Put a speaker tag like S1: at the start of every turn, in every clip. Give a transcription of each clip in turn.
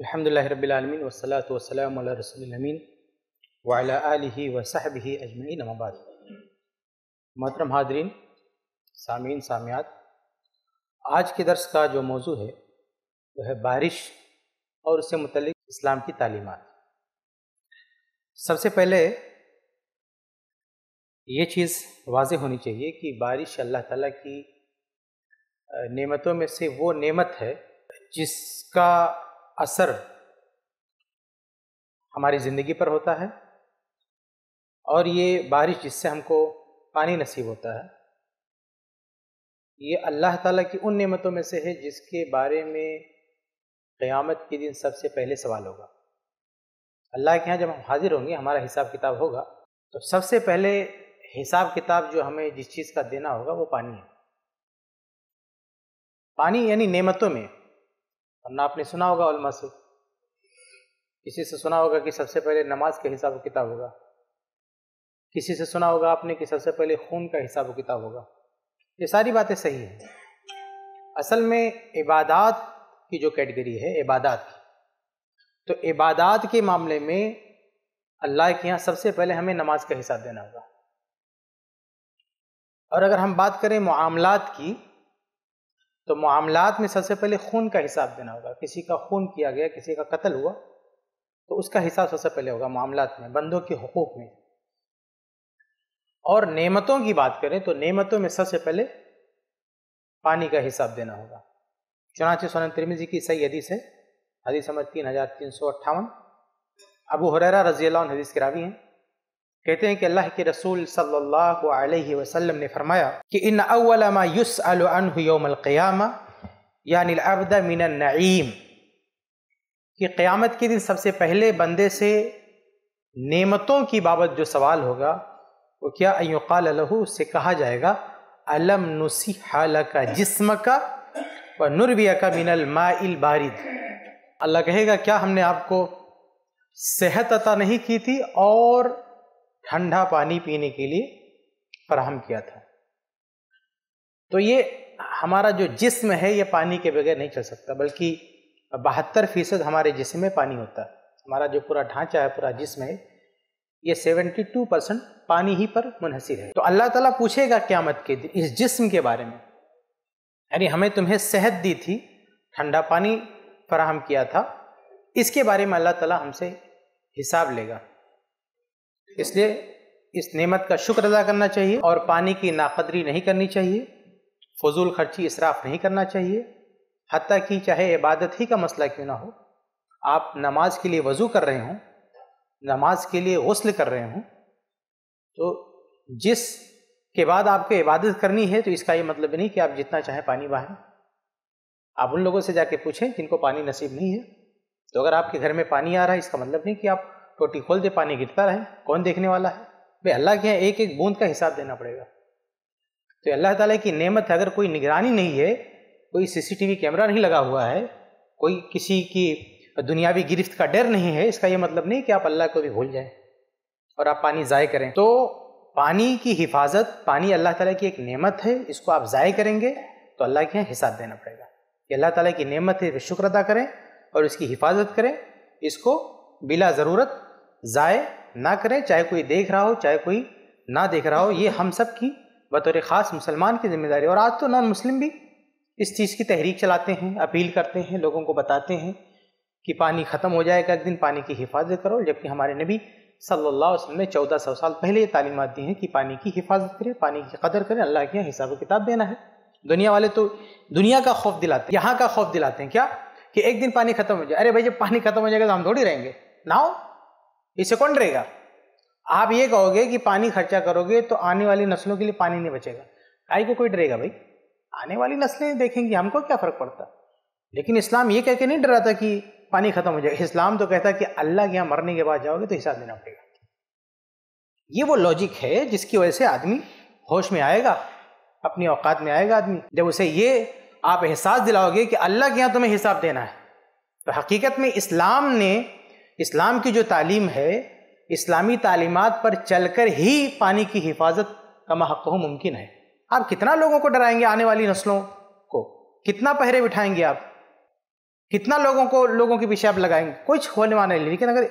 S1: अल्हम्दुलिल्लाह रब्बिल आलमीन वस्सलातु वस्सलाम अला रसूलिल अमीन व अला आलिहि व सहबिहि अजमईन अमाबाद मोहतरम हाजरीन सामीन सामियात आज के दर्स का जो मौजू है वह है बारिश और उससे मुतलिक इस्लाम की तालीमत सबसे पहले ये चीज़ वाज होनी चाहिए कि बारिश अल्लाह ताला की नेमतों में से वो नेमत है जिसका असर हमारी ज़िंदगी पर होता है और ये बारिश जिससे हमको पानी नसीब होता है ये अल्लाह ताला की उन नेमतों में से है जिसके बारे में क़यामत के दिन सबसे पहले सवाल होगा अल्लाह के यहाँ जब हम हाज़िर होंगे हमारा हिसाब किताब होगा तो सबसे पहले हिसाब किताब जो हमें जिस चीज़ का देना होगा वो पानी है पानी यानी नेमतों में वरना आपने सुना होगा उलमा से किसी से सुना होगा कि सबसे पहले नमाज का हिसाब किताब होगा किसी से सुना होगा आपने कि सबसे पहले खून का हिसाब किताब होगा ये सारी बातें सही हैं असल में इबादत की जो कैटेगरी है इबादत की तो इबादत के मामले में अल्लाह के यहाँ सबसे पहले हमें नमाज का हिसाब देना होगा और अगर हम बात करें मामलात की तो मामलात में सबसे पहले खून का हिसाब देना होगा किसी का खून किया गया किसी का कत्ल हुआ तो उसका हिसाब सबसे पहले होगा मामलात में बंदों के हकूक में और नेमतों की बात करें तो नेमतों में सबसे पहले पानी का हिसाब देना होगा चुनाचे सोन त्रिमिजी की सही हदीस है हदीस नंबर तीन हजार तीन सौ अट्ठावन अबू हरेरा रजी हदीस के रावी हैं कहते हैं कि अल्लाह के रसूल सल्लल्लाहु अलैहि वसल्लम ने फरमाया कि इन अवलमा युस अलक़यामा यानी मिन नईम कि क़यामत के दिन सबसे पहले बंदे से नेमतों की बाबत जो सवाल होगा वो क्या अयुकाल लहू उससे कहा जाएगा अलम नुसी हाल का जिस्म का व नुरबिया का मिनल माइल बारिद अल्लाह कहेगा क्या हमने आपको सेहत अता नहीं की थी और ठंडा पानी पीने के लिए फराहम किया था तो ये हमारा जो जिस्म है ये पानी के बगैर नहीं चल सकता बल्कि बहत्तर फीसद हमारे जिस्म में पानी होता है हमारा जो पूरा ढांचा है पूरा जिस्म है ये 72 परसेंट पानी ही पर मुनहसर है तो अल्लाह ताला पूछेगा क्यामत के दिन इस जिस्म के बारे में यानी हमें तुम्हें सेहत दी थी ठंडा पानी फराहम किया था इसके बारे में अल्लाह ताला हमसे हिसाब लेगा इसलिए इस नेमत का शुक्र अदा करना चाहिए और पानी की नाकदरी नहीं करनी चाहिए फजूल खर्ची इसराफ नहीं करना चाहिए हती कि चाहे इबादत ही का मसला क्यों ना हो आप नमाज के लिए वज़ू कर रहे हों नमाज के लिए गसल कर रहे हों तो जिस के बाद आपको इबादत करनी है तो इसका ये मतलब नहीं कि आप जितना चाहें पानी बहाएं आप उन लोगों से जाके पूछें जिनको पानी नसीब नहीं है तो अगर आपके घर में पानी आ रहा है इसका मतलब नहीं कि आप टोटी खोल दे पानी गिरता रहे कौन देखने वाला है भाई अल्लाह के यहाँ एक एक बूंद का हिसाब देना पड़ेगा तो अल्लाह ताला की नेमत है अगर कोई निगरानी नहीं है कोई सीसीटीवी कैमरा नहीं लगा हुआ है कोई किसी की दुनियावी गिरफ्त का डर नहीं है इसका यह मतलब नहीं कि आप अल्लाह को भी भूल जाएं और आप पानी ज़ाय करें तो पानी की हिफाजत पानी अल्लाह ताला की एक नेमत है इसको आप ज़ाय करेंगे तो अल्लाह के यहाँ हिसाब देना पड़ेगा कि अल्लाह ताला की नेमत है शुक्र अदा करें और इसकी हिफाजत करें इसको बिला ज़रूरत ज़ाय ना करें चाहे कोई देख रहा हो चाहे कोई ना देख रहा हो ये हम सब की बतौर ख़ास मुसलमान की जिम्मेदारी और आज तो नॉन मुस्लिम भी इस चीज़ की तहरीक चलाते हैं अपील करते हैं लोगों को बताते हैं कि पानी ख़त्म हो जाएगा एक दिन पानी की हिफाजत करो जबकि हमारे नबी सल्लल्लाहु अलैहि वसल्लम ने चौदह सौ साल पहले ये तालीमत दी हैं कि पानी की हिफाजत करें पानी की कदर करें अल्लाह के यहाँ हिसाब किताब देना है दुनिया वाले तो दुनिया का खौफ दिलाते हैं यहाँ का खौफ दिलाते हैं क्या कि एक दिन पानी खत्म हो जाए अरे भाई जब पानी खत्म हो जाएगा तो हम थोड़ी रहेंगे ना इसे कौन डरेगा आप ये कहोगे कि पानी खर्चा करोगे तो आने वाली नस्लों के लिए पानी नहीं बचेगा गाय को कोई डरेगा भाई आने वाली नस्लें देखेंगी हमको क्या फ़र्क पड़ता लेकिन इस्लाम ये कह के नहीं था कि पानी ख़त्म हो जाएगा इस्लाम तो कहता कि अल्लाह के यहाँ मरने के बाद जाओगे तो हिसाब देना पड़ेगा ये वो लॉजिक है जिसकी वजह से आदमी होश में आएगा अपनी औकात में आएगा आदमी जब उसे ये आप एहसास दिलाओगे कि अल्लाह के यहाँ तुम्हें हिसाब देना है तो हकीकत में इस्लाम ने इस्लाम की जो तालीम है इस्लामी तालीमत पर चलकर ही पानी की हिफाजत का महक हो मुमकिन है आप कितना लोगों को डराएंगे आने वाली नस्लों को कितना पहरे बिठाएंगे आप कितना लोगों को लोगों के पीछे आप लगाएंगे कुछ होने वाला नहीं लेकिन अगर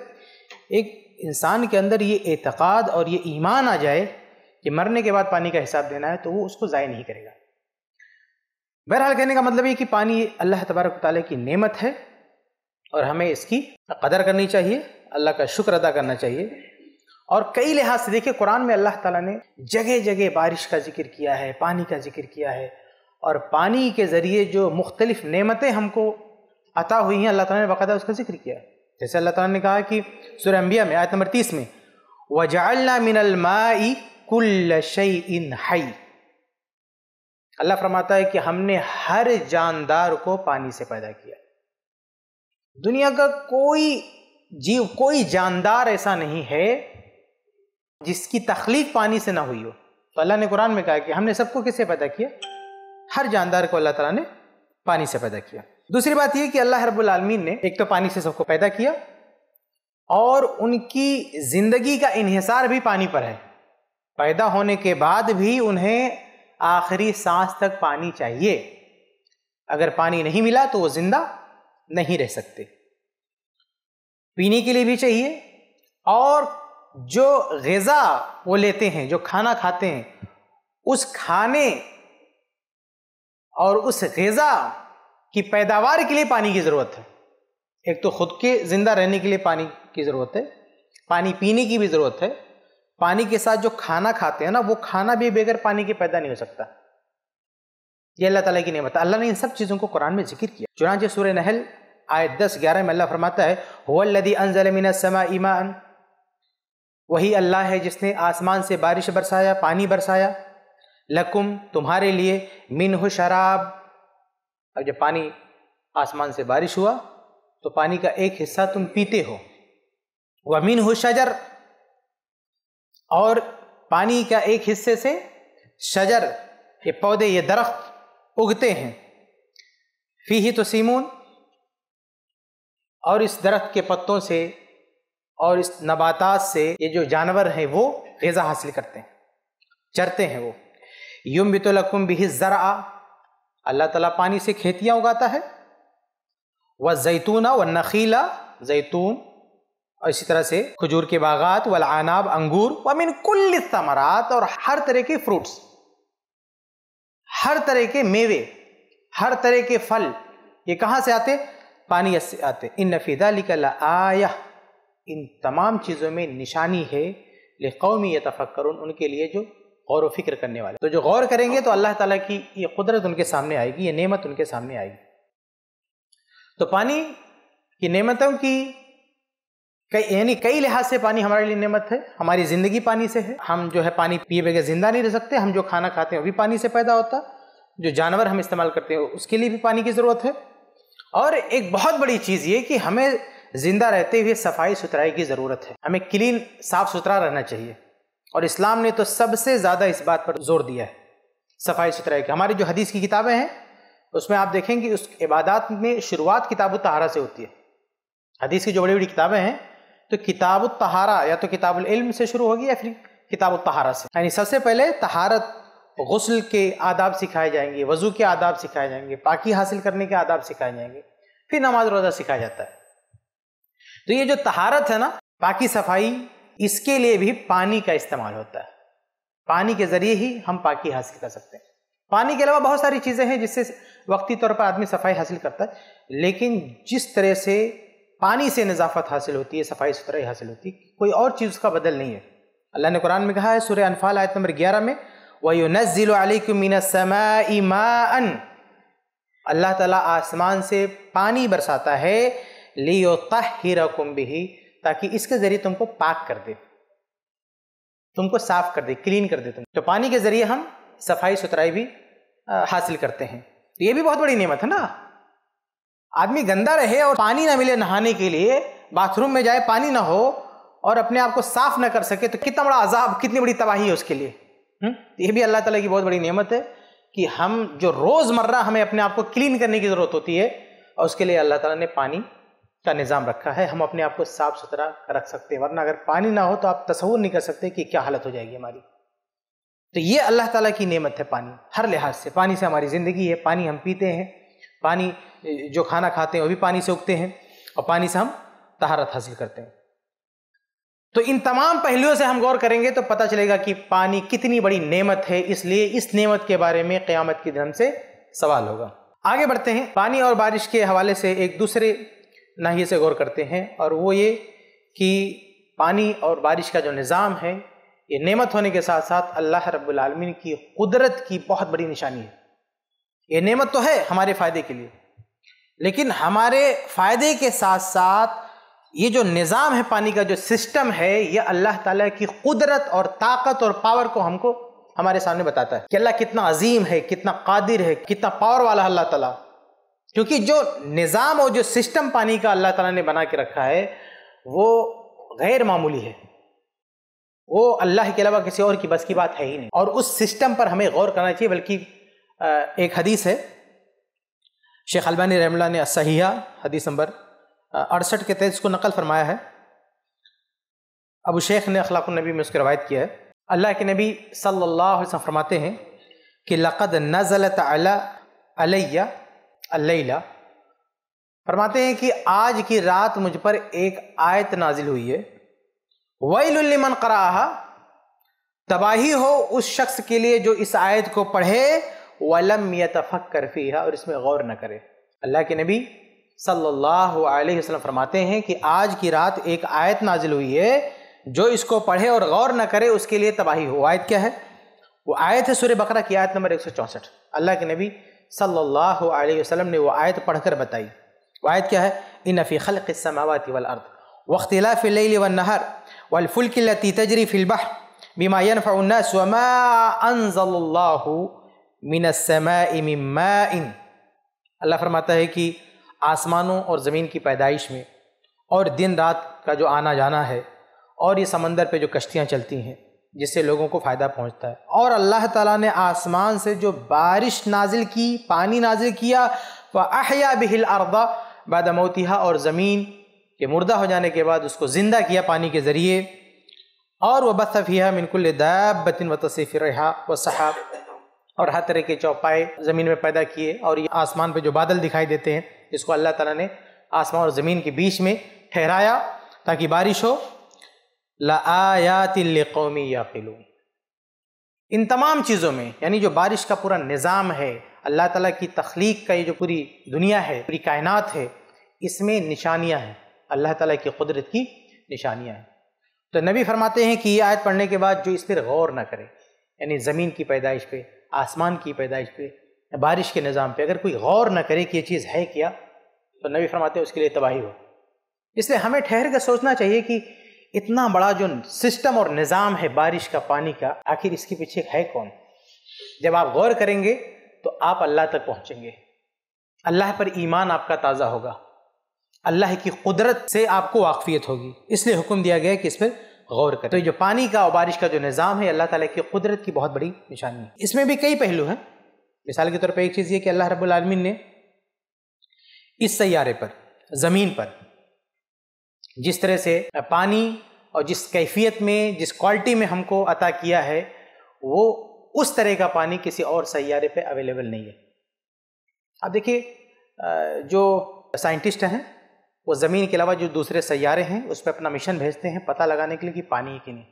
S1: एक इंसान के अंदर ये एतक़ाद और ये ईमान आ जाए कि मरने के बाद पानी का हिसाब देना है तो वो उसको ज़ाय नहीं करेगा बहरहाल कहने का मतलब ये कि पानी अल्लाह तबारक ताली की नेमत है और हमें इसकी कदर करनी चाहिए अल्लाह का शुक्र अदा करना चाहिए और कई लिहाज से देखिए कुरान में अल्लाह ताला ने जगह जगह बारिश का जिक्र किया है पानी का जिक्र किया है और पानी के ज़रिए जो मुख्तलिफ़ नेमतें हमको अता हुई हैं अल्लाह ताला ने बाकायदा उसका जिक्र किया जैसे अल्लाह ताला ने कहा कि सूर्य में आयत नंबर तीस में वजालना मिनलमाई कुल्ल शई इन हई अल्लाह फरमाता है कि हमने हर जानदार को पानी से पैदा किया दुनिया का कोई जीव कोई जानदार ऐसा नहीं है जिसकी तख्लीक पानी से ना हुई हो तो अल्लाह ने कुरान में कहा कि हमने सबको किससे पैदा किया हर जानदार को अल्लाह ताला ने पानी से पैदा किया दूसरी बात यह कि अल्लाह हरबुल आलमीन ने एक तो पानी से सबको पैदा किया और उनकी ज़िंदगी का इहिसार भी पानी पर है पैदा होने के बाद भी उन्हें आखिरी सांस तक पानी चाहिए अगर पानी नहीं मिला तो वो ज़िंदा नहीं रह सकते पीने के लिए भी चाहिए और जो गज़ा वो लेते हैं जो खाना खाते हैं उस खाने और उस गज़ा की पैदावार के लिए पानी की ज़रूरत है एक तो ख़ुद के ज़िंदा रहने के लिए पानी की ज़रूरत है पानी पीने की भी ज़रूरत है पानी के साथ जो खाना खाते हैं ना वो खाना भी बगैर पानी के पैदा नहीं हो सकता ये अल्लाह ताला की नियमत अल्लाह ने इन सब चीज़ों को कुरान में जिक्र किया चुनाच सूर्य नहल आयत दस ग्यारह में अल्लाह फरमाता है हुल्लदी अनजलमिन समा ईमान वही अल्लाह है जिसने आसमान से बारिश बरसाया पानी बरसाया लकुम तुम्हारे लिए मिन हो शराब अब जब पानी आसमान से बारिश हुआ तो पानी का एक हिस्सा तुम पीते हो वह मिन हो शजर और पानी का एक हिस्से से शजर ये पौधे ये दरख्त उगते हैं फी ही तो सीमून और इस दरख्त के पत्तों से और इस नबातात से ये जो जानवर हैं वो गज़ा हासिल करते हैं चरते हैं वो युम बितुलकुम बिहि ज़रा अल्लाह ताला पानी से खेतियाँ उगाता है व जैतूना व नखीला जैतून और इसी तरह से खजूर के बागात व आनाब अंगूर मिन कुल समरात और हर तरह के फ्रूट्स हर तरह के मेवे हर तरह के फल ये कहाँ से आते पानी से आते इन नफीदा लिकल आया इन तमाम चीज़ों में निशानी है ले कौमी यतफ़क्र उनके लिए जो गौर व फिक्र करने वाले तो जो गौर करेंगे तो अल्लाह ताला की ये कुदरत उनके सामने आएगी ये नेमत उनके सामने आएगी तो पानी की नेमतों की कई यानी कई लिहाज से पानी हमारे लिए नेमत है हमारी ज़िंदगी पानी से है हम जो है पानी पिए बगैर ज़िंदा नहीं रह सकते हम जो खाना खाते हैं वो भी पानी से पैदा होता जो जानवर हम इस्तेमाल करते हैं उसके लिए भी पानी की ज़रूरत है और एक बहुत बड़ी चीज़ ये कि हमें ज़िंदा रहते हुए सफाई सुथराई की ज़रूरत है हमें क्लीन साफ़ सुथरा रहना चाहिए और इस्लाम ने तो सबसे ज़्यादा इस बात पर जोर दिया है सफाई सुथराई की हमारी जो हदीस की किताबें हैं उसमें आप देखेंगे उस इबादत में शुरुआत किताब तहारा से होती है हदीस की जो बड़ी बड़ी किताबें हैं तो किताब तहारा या तो किताबुल इल्म से शुरू होगी या फिर किताब तहारा से यानी सबसे पहले तहारत गसल के आदाब सिखाए जाएंगे वज़ू के आदाब सिखाए जाएंगे पाकि हासिल करने के आदाब सिखाए जाएंगे फिर नमाज रोज़ा सिखाया जाता है तो ये जो तहारत है ना पाकि सफाई इसके लिए भी पानी का इस्तेमाल होता है पानी के ज़रिए ही हम पाकि हासिल कर सकते हैं पानी के अलावा बहुत सारी चीज़ें हैं जिससे वक्ती तौर पर आदमी सफाई हासिल करता है लेकिन जिस तरह से पानी से नज़ाफत हासिल होती है सफाई सुथराई हासिल होती है कोई और चीज़ उसका बदल नहीं है अल्लाह ने कुरान में कहा है सूर्य अनफाल आयत नंबर ग्यारह में वयुनज़िलमिनसमान अल्लाह ताला आसमान से पानी बरसाता है लियो तहिरा कुम्बी ताकि इसके ज़रिए तुमको पाक कर दे तुमको साफ कर दे क्लीन कर दे तुम तो पानी के ज़रिए हम सफाई सुथराई भी हासिल करते हैं तो ये भी बहुत बड़ी नियमत है ना आदमी गंदा रहे और पानी ना मिले नहाने के लिए बाथरूम में जाए पानी ना हो और अपने आप को साफ ना कर सके तो कितना बड़ा अजाब कितनी बड़ी तबाही है उसके लिए हुँ? हम्म? तो ये भी अल्लाह ताला की बहुत बड़ी नेमत है कि हम जो रोज़मर्रा हमें अपने आप को क्लीन करने की ज़रूरत होती है और उसके लिए अल्लाह ताला ने पानी का निज़ाम रखा है हम अपने आप को साफ़ सुथरा रख सकते हैं वरना अगर पानी ना हो तो आप तस्वूर नहीं कर सकते कि क्या हालत हो जाएगी हमारी तो ये अल्लाह ताला की नेमत है पानी हर लिहाज से पानी से हमारी ज़िंदगी है पानी हम पीते हैं पानी जो खाना खाते हैं वो भी पानी से उगते हैं और पानी से हम तहारत हासिल करते हैं तो इन तमाम पहलुओं से हम गौर करेंगे तो पता चलेगा कि पानी कितनी बड़ी नेमत है इसलिए इस नेमत के बारे में क़यामत के धन से सवाल होगा आगे बढ़ते हैं पानी और बारिश के हवाले से एक दूसरे नाहिए से गौर करते हैं और वो ये कि पानी और बारिश का जो निज़ाम है ये नेमत होने के साथ साथ अल्लाह रब्लमीन की कुदरत की बहुत बड़ी निशानी है ये नेमत तो है हमारे फ़ायदे के लिए लेकिन हमारे फ़ायदे के साथ साथ ये जो निज़ाम है पानी का जो सिस्टम है ये अल्लाह ताला की कुदरत और ताकत और पावर को हमको हमारे सामने बताता है कि अल्लाह कितना अजीम है कितना कादिर है कितना पावर वाला है अल्लाह ताला क्योंकि जो निज़ाम और जो सिस्टम पानी का अल्लाह ताला ने बना के रखा है वो गैर मामूली है वो अल्लाह के अलावा किसी और की बस की बात है ही नहीं और उस सिस्टम पर हमें गौर करना चाहिए बल्कि एक हदीस है शेख अलबानी रहमला ने असहिया हदीस नंबर अड़सठ के तेज को नकल फरमाया है अबू शेख ने अखलाक नबी में उसकी रवायत किया है अल्लाह के नबी सल्लल्लाहु अलैहि वसल्लम फरमाते हैं कि लक़द नज़ल अलैया अलैला फरमाते हैं कि आज की रात मुझ पर एक आयत नाजिल हुई है वईलमन कराहा तबाही हो उस शख्स के लिए जो इस आयत को पढ़े वलम यतफ़क करफी है और इसमें गौर न करे अल्लाह के नबी सल्लल्लाहु अलैहि वसल्लम फरमाते हैं कि आज की रात एक आयत नाजिल हुई है जो इसको पढ़े और गौर न करे उसके लिए तबाही हो आयत क्या है वो आयत है सूर्य बकरा की आयत नंबर एक अल्लाह के नबी सल्लल्लाहु अलैहि वसल्लम ने वो आयत पढ़कर बताई वो आयत क्या है इन नफ़ी खल समावती वल अर्द वख्तिला फ़िल व नहर वलफुल किलती तजरी फ़िलबह बीमा फ़ाउन्नस वमा अनजल्लाहु मिनसमा इन अल्लाह फरमाता है कि आसमानों और ज़मीन की पैदाइश में और दिन रात का जो आना जाना है और ये समंदर पे जो कश्तियाँ चलती हैं जिससे लोगों को फ़ायदा पहुँचता है और अल्लाह ताला ने आसमान से जो बारिश नाजिल की पानी नाजिल किया व अहया बिहिल अरबा बाद और ज़मीन के मुर्दा हो जाने के बाद उसको ज़िंदा किया पानी के ज़रिए और वह बदफ़िया मिनकुल दाबतिन व तसीफ़िरहा व सहाब और हर तरह के चौपाए ज़मीन में पैदा किए और ये आसमान पर जो बादल दिखाई देते हैं इसको अल्लाह ताला ने आसमान और ज़मीन के बीच में ठहराया ताकि बारिश हो ला कौमी याकिलू इन तमाम चीज़ों में यानी जो बारिश का पूरा निज़ाम है अल्लाह ताला की तख्लीक का ये जो पूरी दुनिया है पूरी कायनात है इसमें निशानियाँ हैं अल्लाह ताला की कुदरत की निशानियाँ हैं तो नबी फरमाते हैं कि ये आयत पढ़ने के बाद जो इस पर गौर ना करे यानी ज़मीन की पैदाइश पे आसमान की पैदाइश पे बारिश के निज़ाम पे अगर कोई गौर ना करे कि ये चीज़ है क्या तो नबी फरमाते हैं उसके लिए तबाही हो इसलिए हमें ठहर कर सोचना चाहिए कि इतना बड़ा जो सिस्टम और निज़ाम है बारिश का पानी का आखिर इसके पीछे है कौन जब आप गौर करेंगे तो आप अल्लाह तक पहुँचेंगे अल्लाह पर ईमान आपका ताज़ा होगा अल्लाह की कुदरत से आपको वाकफियत होगी इसलिए हुक्म दिया गया है कि इस पर गौर करें तो जो पानी का और बारिश का जो निज़ाम है अल्लाह ताला की कुदरत की बहुत बड़ी निशानी है इसमें भी कई पहलू हैं मिसाल के तौर पर एक चीज़ ये कि अल्लाह रब्बुल आलमीन ने इस सैारे पर ज़मीन पर जिस तरह से पानी और जिस कैफियत में जिस क्वालिटी में हमको अता किया है वो उस तरह का पानी किसी और सैारे पे अवेलेबल नहीं है अब देखिए जो साइंटिस्ट हैं वो ज़मीन के अलावा जो दूसरे सैारे हैं उस पर अपना मिशन भेजते हैं पता लगाने के लिए कि पानी है कि नहीं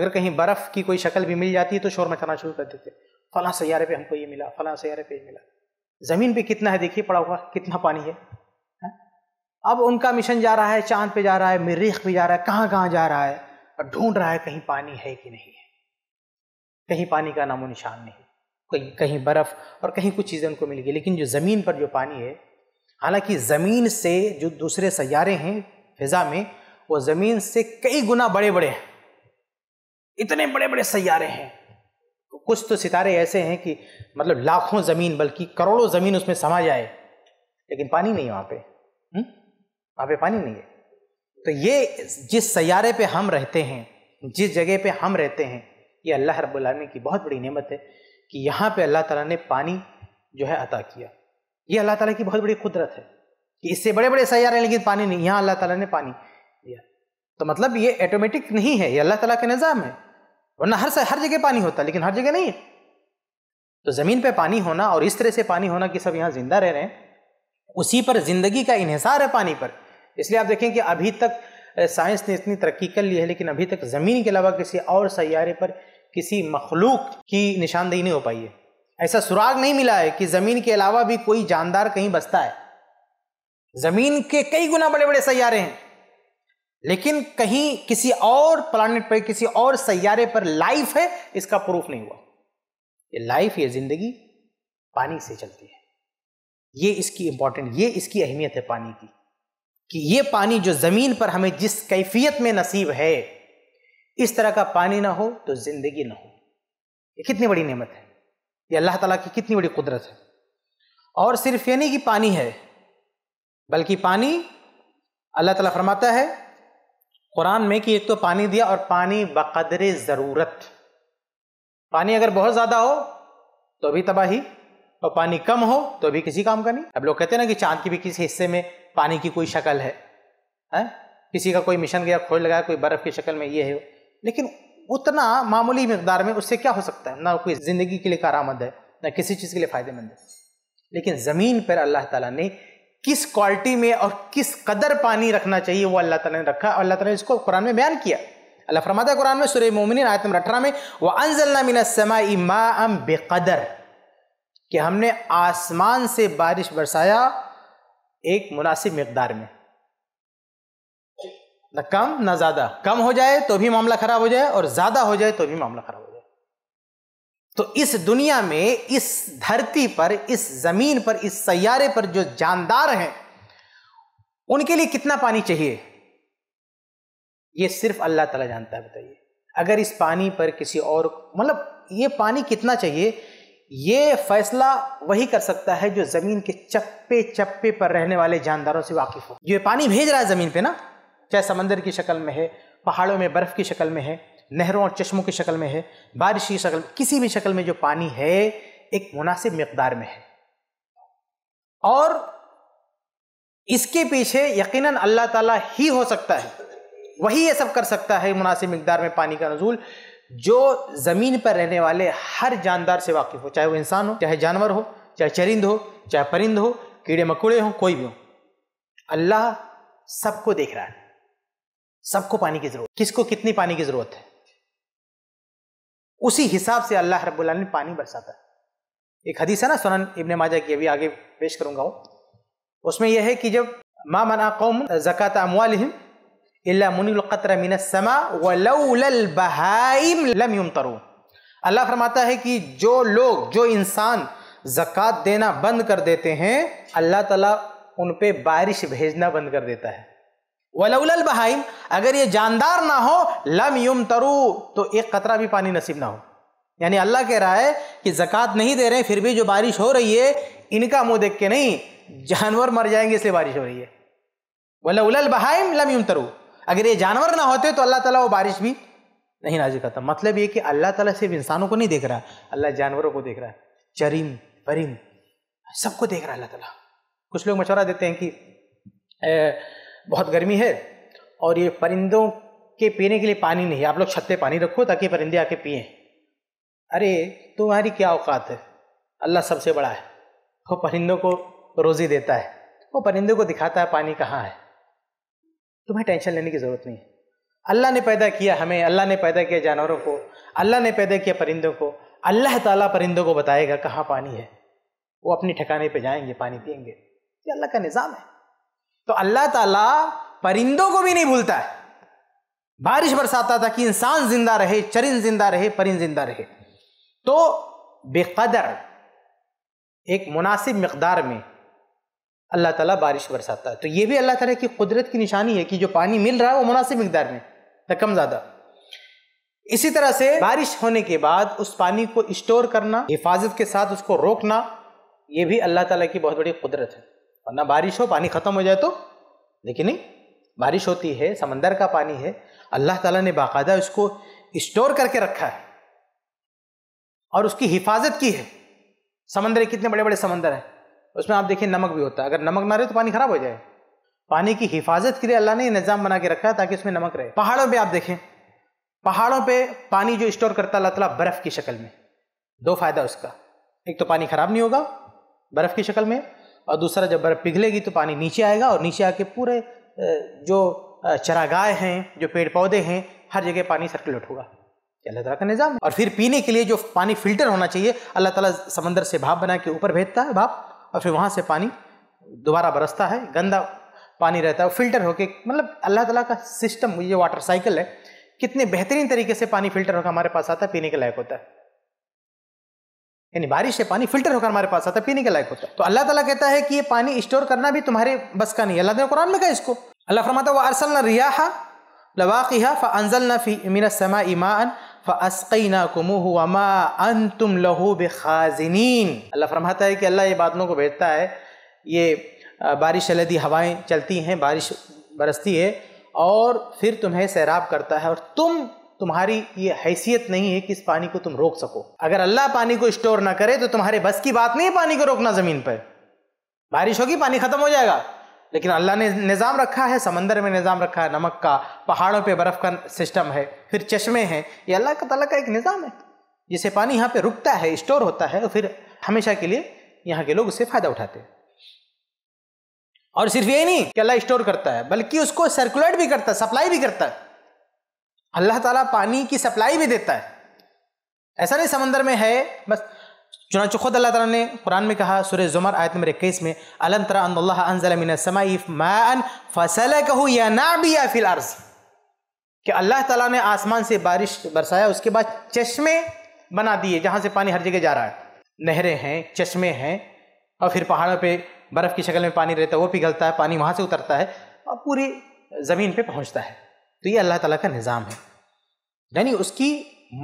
S1: अगर कहीं बर्फ़ की कोई शक्ल भी मिल जाती है तो शोर मचाना शुरू कर देते हैं फला सैारे पे हमको ये मिला फला सैारे पे ये मिला ज़मीन पे कितना है देखिए पड़ा हुआ कितना पानी है, है? अब उनका मिशन जा रहा है चांद पे जा रहा है मरीख पे जा रहा है कहाँ कहाँ जा रहा है और ढूंढ रहा है कहीं पानी है कि नहीं है कहीं पानी का नामो निशान नहीं कहीं कहीं बर्फ़ और कहीं कुछ चीज़ें उनको मिल गई लेकिन जो ज़मीन पर जो पानी है हालांकि ज़मीन से जो दूसरे सैारे हैं फिज़ा में वो ज़मीन से कई गुना बड़े बड़े हैं इतने बड़े बड़े सैारे हैं कुछ तो सितारे ऐसे हैं कि मतलब लाखों ज़मीन बल्कि करोड़ों ज़मीन उसमें समा जाए लेकिन पानी नहीं है वहाँ पे हम्म? वहाँ पे पानी नहीं है तो ये जिस सयारे पे हम रहते हैं जिस जगह पे हम रहते हैं ये अल्लाह रब्बुल की बहुत बड़ी नेमत है कि यहाँ पे अल्लाह ताला ने पानी जो है अता किया ये अल्लाह ताला की बहुत बड़ी कुदरत है कि इससे बड़े बड़े सयारे हैं लेकिन पानी नहीं यहाँ अल्लाह ताला ने पानी दिया तो मतलब ये ऑटोमेटिक नहीं है ये अल्लाह ताला का निज़ाम है वरना हर हर जगह पानी होता लेकिन हर जगह नहीं है तो जमीन पे पानी होना और इस तरह से पानी होना कि सब यहाँ जिंदा रह रहे हैं उसी पर जिंदगी का इन्हिसार है पानी पर इसलिए आप देखें कि अभी तक साइंस ने इतनी तरक्की कर ली है लेकिन अभी तक ज़मीन के अलावा किसी और सैारे पर किसी मखलूक की निशानदेही नहीं हो पाई है ऐसा सुराग नहीं मिला है कि ज़मीन के अलावा भी कोई जानदार कहीं बसता है ज़मीन के कई गुना बड़े बड़े सैारे हैं लेकिन कहीं किसी और प्लानिट पर किसी और सैारे पर लाइफ है इसका प्रूफ नहीं हुआ ये लाइफ ये जिंदगी पानी से चलती है ये इसकी इंपॉर्टेंट ये इसकी अहमियत है पानी की कि ये पानी जो ज़मीन पर हमें जिस कैफियत में नसीब है इस तरह का पानी ना हो तो ज़िंदगी ना हो ये कितनी बड़ी नेमत है ये अल्लाह ताला की कितनी बड़ी कुदरत है और सिर्फ ये नहीं कि पानी है बल्कि पानी अल्लाह ताला फरमाता है कुरान में कि एक तो पानी दिया और पानी बकदर ज़रूरत पानी अगर बहुत ज़्यादा हो तो भी तबाही और पानी कम हो तो भी किसी काम का नहीं अब लोग कहते हैं ना कि चांद के भी किसी हिस्से में पानी की कोई शक्ल है हैं किसी का कोई मिशन गया खोज लगाया कोई बर्फ़ की शक्ल में ये है लेकिन उतना मामूली मकदार में उससे क्या हो सकता है ना कोई ज़िंदगी के लिए कारामद है ना किसी चीज़ के लिए फ़ायदेमंद है लेकिन ज़मीन पर अल्लाह ताला ने किस क्वालिटी में और किस कदर पानी रखना चाहिए वो अल्लाह ताला ने रखा और अल्लाह ताला ने इसको कुरान में बयान किया अल्लाह फरमाता कुरान में सुरह मोमिन आयत नंबर अठारह में वह अनजल्ला मा अम बेकदर कि हमने आसमान से बारिश बरसाया एक मुनासिब मकदार में न कम ना ज़्यादा कम हो जाए तो भी मामला ख़राब हो जाए और ज़्यादा हो जाए तो भी मामला ख़राब हो जाए तो इस दुनिया में इस धरती पर इस जमीन पर इस सैारे पर जो जानदार हैं उनके लिए कितना पानी चाहिए यह सिर्फ अल्लाह ताला जानता है बताइए अगर इस पानी पर किसी और मतलब ये पानी कितना चाहिए ये फैसला वही कर सकता है जो ज़मीन के चप्पे चप्पे पर रहने वाले जानदारों से वाकिफ़ हो जो पानी भेज रहा है ज़मीन पे ना चाहे समंदर की शक्ल में है पहाड़ों में बर्फ़ की शक्ल में है नहरों और चश्मों की शक्ल में है बारिश की शक्ल किसी भी शक्ल में जो पानी है एक मुनासिब मकदार में है और इसके पीछे यकीनन अल्लाह ताला ही हो सकता है वही ये सब कर सकता है मुनासिब मकदार में पानी का नजूल जो ज़मीन पर रहने वाले हर जानदार से वाकिफ़ हो चाहे वो इंसान हो चाहे जानवर हो चाहे चरिंद हो चाहे परिंद हो कीड़े मकोड़े हों कोई भी हो अल्लाह सबको देख रहा है सबको पानी की ज़रूरत किसको कितनी पानी की ज़रूरत है उसी हिसाब से अल्लाह रब्बुल ने पानी बरसाता है एक हदीस है ना सुनन इब्ने माजा की अभी आगे पेश करूंगा हूँ उसमें यह है कि जब मा मना कौम जक़ात अमवालहिम इल्ला मिन समा वलौलल बहाइम लम युमतरू अल्लाह फरमाता है कि जो लोग जो इंसान जक़ात देना बंद कर देते हैं अल्लाह ताला उन पे बारिश भेजना बंद कर देता है वलउल बहाइम अगर ये जानदार ना हो लम युम तरु तो एक कतरा भी पानी नसीब ना हो यानी अल्लाह कह रहा है कि ज़क़़त नहीं दे रहे हैं फिर भी जो बारिश हो रही है इनका मुंह देख के नहीं जानवर मर जाएंगे इसलिए बारिश हो रही है वलउल बहाइम लम युम तरु अगर ये जानवर ना होते तो अल्लाह ताला वो बारिश भी नहीं नाजिल करता मतलब ये कि अल्लाह ताला सिर्फ इंसानों को नहीं देख रहा अल्लाह जानवरों को देख रहा है चरिम परिम सबको देख रहा है अल्लाह ताला कुछ लोग मशवरा देते हैं कि बहुत गर्मी है और ये परिंदों के पीने के लिए पानी नहीं आप लोग छत्ते पानी रखो ताकि परिंदे आके पिए अरे तुम्हारी क्या औकात है अल्लाह सबसे बड़ा है वो परिंदों को रोज़ी देता है वो परिंदों को दिखाता है पानी कहाँ है तुम्हें टेंशन लेने की ज़रूरत नहीं है अल्लाह ने पैदा किया हमें अल्लाह ने पैदा किया जानवरों को अल्लाह ने पैदा किया परिंदों को अल्लाह ताला परिंदों को बताएगा कहाँ पानी है वो अपने ठिकाने पे जाएंगे पानी पियेंगे ये अल्लाह का निज़ाम है तो अल्लाह ताला परिंदों को भी नहीं भूलता है बारिश बरसाता था कि इंसान जिंदा रहे चरिंद जिंदा रहे परिंद जिंदा रहे तो बेकदर एक मुनासिब मकदार में अल्लाह ताला बारिश बरसाता है तो ये भी अल्लाह ताला की कुदरत की निशानी है कि जो पानी मिल रहा है वो मुनासिब मकदार में कम ज़्यादा इसी तरह से बारिश होने के बाद उस पानी को स्टोर करना हिफाजत के साथ उसको रोकना ये भी अल्लाह ताला की बहुत बड़ी कुदरत है वरना बारिश हो पानी ख़त्म हो जाए तो लेकिन नहीं बारिश होती है समंदर का पानी है अल्लाह ताला ने बाकायदा उसको स्टोर करके रखा है और उसकी हिफाजत की है समंदर कितने बड़े बड़े समंदर हैं उसमें आप देखिए नमक भी होता है अगर नमक ना रहे तो पानी खराब हो जाए पानी की हिफाजत के लिए अल्लाह ने निज़ाम बना के रखा है ताकि उसमें नमक रहे पहाड़ों पर आप देखें पहाड़ों पर पानी जो स्टोर करता अल्लाह तला बर्फ़ की शक्ल में दो फ़ायदा उसका एक तो पानी ख़राब नहीं होगा बर्फ़ की शक्ल में और दूसरा जब बर्फ़ पिघलेगी तो पानी नीचे आएगा और नीचे आके पूरे जो चरागाह हैं जो पेड़ पौधे हैं हर जगह पानी सर्कुलेट होगा अल्लाह तला का निज़ाम और फिर पीने के लिए जो पानी फिल्टर होना चाहिए अल्लाह ताला समंदर से भाप बना के ऊपर भेजता है भाप और फिर वहाँ से पानी दोबारा बरसता है गंदा पानी रहता है फिल्टर होके मतलब अल्लाह ताला का सिस्टम ये वाटर साइकिल है कितने बेहतरीन तरीके से पानी फिल्टर होकर हमारे पास आता है पीने के लायक होता है यानी बारिश से पानी फिल्टर होकर हमारे पास आता है पीने के लायक होता है तो अल्लाह ताला कहता है कि ये पानी स्टोर करना भी तुम्हारे बस का नहीं अल्लाह ने कुरान में कहा इसको अल्लाह फरमाता है अरसल रियाहा लवाक़िया फ़अल नफ़ी मिन समा ईमान फ़असकैना कुमुह वमा अन तुम लहू बेखाजिन अल्लाह फरमाता है कि अल्लाह ये बादलों को भेजता है ये बारिश लदी हवाएं चलती हैं बारिश बरसती है और फिर तुम्हें सैराब करता है और तुम तुम्हारी ये हैसियत नहीं है कि इस पानी को तुम रोक सको अगर अल्लाह पानी को स्टोर ना करे तो तुम्हारे बस की बात नहीं है पानी को रोकना ज़मीन पर बारिश होगी पानी ख़त्म हो जाएगा लेकिन अल्लाह ने निज़ाम रखा है समंदर में निज़ाम रखा है नमक का पहाड़ों पे बर्फ़ का सिस्टम है फिर चश्मे हैं ये अल्लाह का तला का एक निज़ाम है जिसे पानी यहाँ पे रुकता है स्टोर होता है और फिर हमेशा के लिए यहाँ के लोग उससे फ़ायदा उठाते हैं और सिर्फ ये नहीं कि अल्लाह स्टोर करता है बल्कि उसको सर्कुलेट भी करता है सप्लाई भी करता है अल्लाह ताला पानी की सप्लाई भी देता है ऐसा नहीं समंदर में है बस चुनाच खुद अल्लाह ताला ने कुरान में कहा सुरे जुमर आयत नंबर इक्कीस में अलम तरा फसल कहू या ना भी या फिल अर्ज कि अल्लाह ताला ने आसमान से बारिश बरसाया उसके बाद चश्मे बना दिए जहाँ से पानी हर जगह जा रहा है नहरें हैं चश्मे हैं और फिर पहाड़ों पर बर्फ़ की शक्ल में पानी रहता है वो पिघलता है पानी वहाँ से उतरता है और पूरी ज़मीन पर पहुँचता है तो ये अल्लाह ताला का निज़ाम है यानी उसकी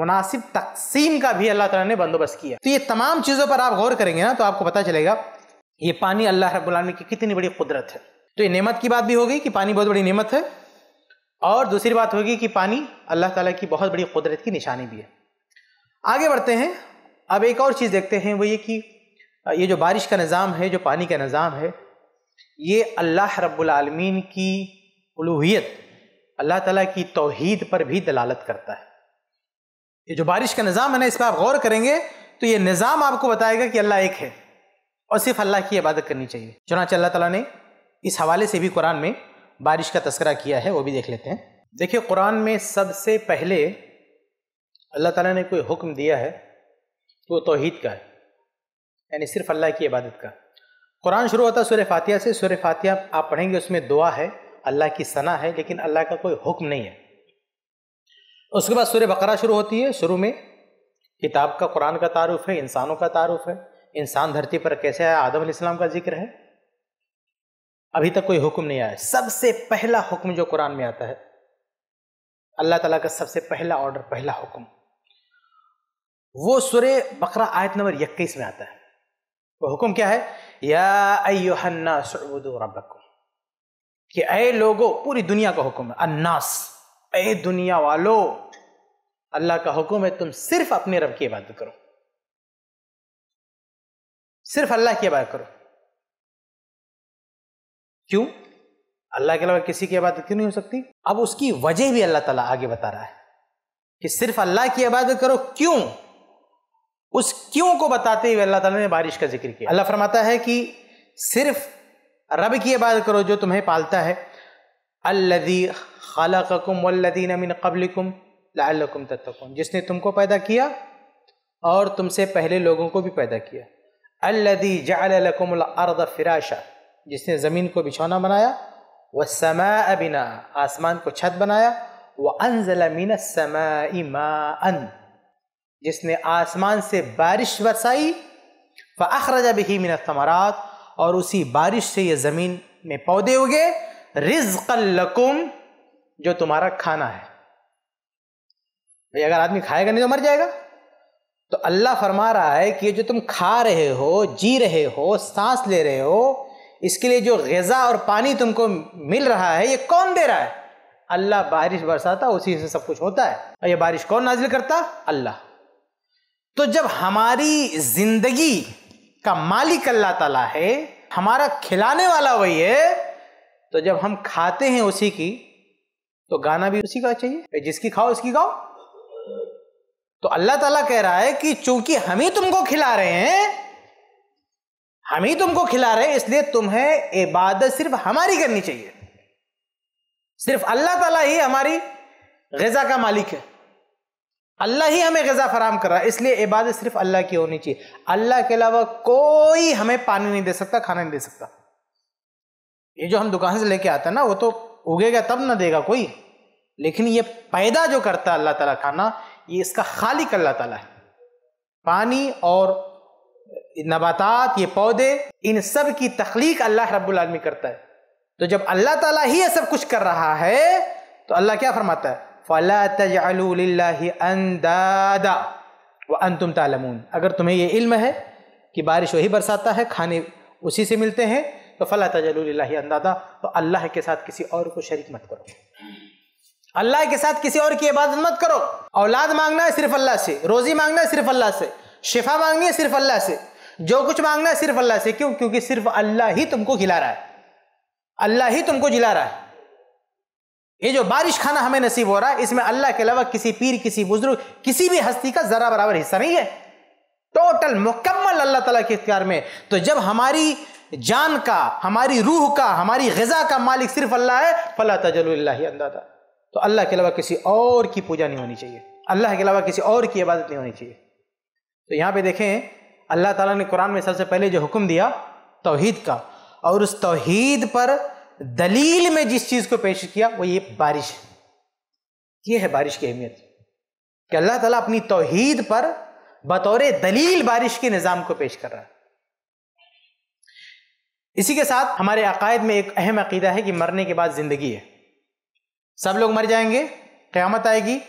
S1: मुनासिब तकसीम का भी अल्लाह ताला ने बंदोबस्त किया तो ये तमाम चीज़ों पर आप गौर करेंगे ना तो आपको पता चलेगा ये पानी अल्लाह रब्बुल की कितनी बड़ी कुदरत है तो ये नेमत की बात भी होगी कि पानी बहुत बड़ी नेमत है और दूसरी बात होगी कि पानी अल्लाह ताला की बहुत बड़ी कुदरत की निशानी भी है आगे बढ़ते हैं अब एक और चीज़ देखते हैं वो ये कि ये जो बारिश का निज़ाम है जो पानी का निज़ाम है ये अल्लाह रब्बुल की उलूहियत अल्लाह तला की तोहद पर भी दलालत करता है ये जो बारिश का निज़ाम है ना इस पर आप गौर करेंगे तो ये निज़ाम आपको बताएगा कि अल्लाह एक है और सिर्फ अल्लाह की इबादत करनी चाहिए चुनाच अल्लाह तला ने इस हवाले से भी कुरान में बारिश का तस्करा किया है वो भी देख लेते हैं देखिए कुरान में सबसे पहले अल्लाह ताला ने कोई हुक्म दिया है तो वो तोहहीद का है यानी सिर्फ अल्लाह की इबादत का कुरान शुरू होता है सुर फातिया से सुर फातिया आप पढ़ेंगे उसमें दुआ है अल्लाह की सना है लेकिन अल्लाह का कोई हुक्म नहीं है उसके बाद सूर्य बकरा शुरू होती है शुरू में किताब का कुरान का तारुफ है इंसानों का तारुफ है इंसान धरती पर कैसे आया आदम इस्लाम का जिक्र है अभी तक कोई हुक्म नहीं आया सबसे पहला हुक्म जो कुरान में आता है अल्लाह ताला का सबसे पहला ऑर्डर पहला हुक्म वो सूर्य बकरा आयत नंबर इक्कीस में आता है वो हुक्म क्या है या अयोहन्ना रबको कि अ लोगो पूरी दुनिया का हुक्म है अन्नास ए दुनिया वालो अल्लाह का हुक्म है तुम सिर्फ अपने रब की इबादत करो सिर्फ अल्लाह की इबादत करो क्यों अल्लाह के अलावा किसी की इबादत क्यों नहीं हो सकती अब उसकी वजह भी अल्लाह ताला आगे बता रहा है कि सिर्फ अल्लाह की इबादत करो क्यों उस क्यों को बताते हुए अल्लाह ताला ने बारिश का जिक्र किया अल्लाह फरमाता है कि सिर्फ रब की इबादत करो जो तुम्हें पालता है अल्लदी खलकुम वल्लदीन मिन कबलिकुम लाकुम तत्कुम जिसने तुमको पैदा किया और तुमसे पहले लोगों को भी पैदा किया अल्लदी जालकुम अर्द फिराशा जिसने ज़मीन को बिछौना बनाया व समा बिना आसमान को छत बनाया व अनजला मिन समा जिसने आसमान से बारिश बरसाई व अखरजा बिही मिन थमरात और उसी बारिश से ये ज़मीन में पौधे उगे रिजकलकुम जो तुम्हारा खाना है भाई अगर आदमी खाएगा नहीं तो मर जाएगा तो अल्लाह फरमा रहा है कि ये जो तुम खा रहे हो जी रहे हो सांस ले रहे हो इसके लिए जो गज़ा और पानी तुमको मिल रहा है ये कौन दे रहा है अल्लाह बारिश बरसाता उसी से सब कुछ होता है और ये बारिश कौन नाजिल करता अल्लाह तो जब हमारी ज़िंदगी का मालिक अल्लाह ताला है हमारा खिलाने वाला वही है तो जब हम खाते हैं उसी की तो गाना भी उसी का चाहिए जिसकी खाओ उसकी गाओ तो अल्लाह ताला कह रहा है कि चूंकि हम ही तुमको खिला रहे हैं हम ही तुमको खिला रहे हैं इसलिए तुम्हें इबादत सिर्फ हमारी करनी चाहिए सिर्फ अल्लाह ताला ही हमारी गजा का मालिक है अल्लाह ही हमें गज़ा फराम कर रहा है इसलिए इबादत सिर्फ अल्लाह की होनी चाहिए अल्लाह के अलावा कोई हमें पानी नहीं दे सकता खाना नहीं दे सकता ये जो हम दुकान से लेके आते हैं ना वो तो उगेगा तब ना देगा कोई लेकिन ये पैदा जो करता है अल्लाह ताला खाना ये इसका खालिक अल्लाह ताला है पानी और नबातात ये पौधे इन सब की तख्लीक अल्लाह रब्बुल आलमी करता है तो जब अल्लाह ताला ही ये सब कुछ कर रहा है तो अल्लाह क्या फरमाता है फ़ला तजादा व अन तुम तालमून अगर तुम्हें ये इल्म है कि बारिश वही बरसाता है खाने उसी से मिलते हैं तो फ़ला तजाला अंदादा तो अल्लाह के साथ किसी और को शरीक मत करो अल्लाह के साथ किसी और की इबादत मत करो औलाद मांगना है सिर्फ अल्लाह से रोज़ी मांगना है सिर्फ अल्लाह से शिफा मांगनी है सिर्फ अल्लाह से जो कुछ मांगना है सिर्फ अल्लाह से क्यों क्योंकि सिर्फ अल्लाह ही तुमको खिला रहा है अल्लाह ही तुमको जिला रहा है ये जो बारिश खाना हमें नसीब हो रहा है इसमें अल्लाह के अलावा किसी पीर किसी बुजुर्ग किसी भी हस्ती का जरा बराबर हिस्सा नहीं है टोटल मुकम्मल अल्लाह तला के इख्तियार में तो जब हमारी जान का हमारी रूह का हमारी गजा का मालिक सिर्फ अल्लाह है फला तजल्ला अंदाजा तो अल्लाह के अलावा किसी और की पूजा नहीं होनी चाहिए अल्लाह के अलावा किसी और की इबादत नहीं होनी चाहिए तो यहाँ पे देखें अल्लाह ताला ने कुरान में सबसे पहले जो हुक्म दिया तोहहीद का और उस तोहहीद पर दलील में जिस चीज को पेश किया वो ये बारिश है ये है बारिश की अहमियत कि अल्लाह ताला अपनी तोहीद पर बतौर दलील बारिश के निज़ाम को पेश कर रहा है इसी के साथ हमारे अकायद में एक अहम अकीदा है कि मरने के बाद ज़िंदगी है सब लोग मर जाएंगे क़्यामत आएगी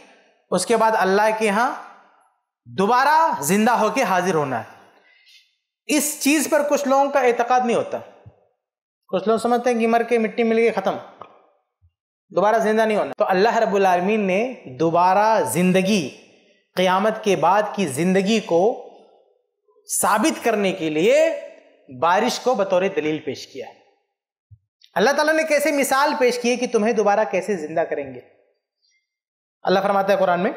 S1: उसके बाद अल्लाह के यहां दोबारा ज़िंदा होकर हाजिर होना है इस चीज़ पर कुछ लोगों का एतक़ाद नहीं होता कुछ लोग समझते हैं मर के मिट्टी मिल गई ख़त्म दोबारा जिंदा नहीं होना तो अल्लाह रब्बुल आलमीन ने दोबारा ज़िंदगी क़यामत के बाद की ज़िंदगी को साबित करने के लिए बारिश को बतौर दलील पेश किया है अल्लाह ताला ने कैसे मिसाल पेश की है कि तुम्हें दोबारा कैसे जिंदा करेंगे अल्लाह फरमाता है कुरान में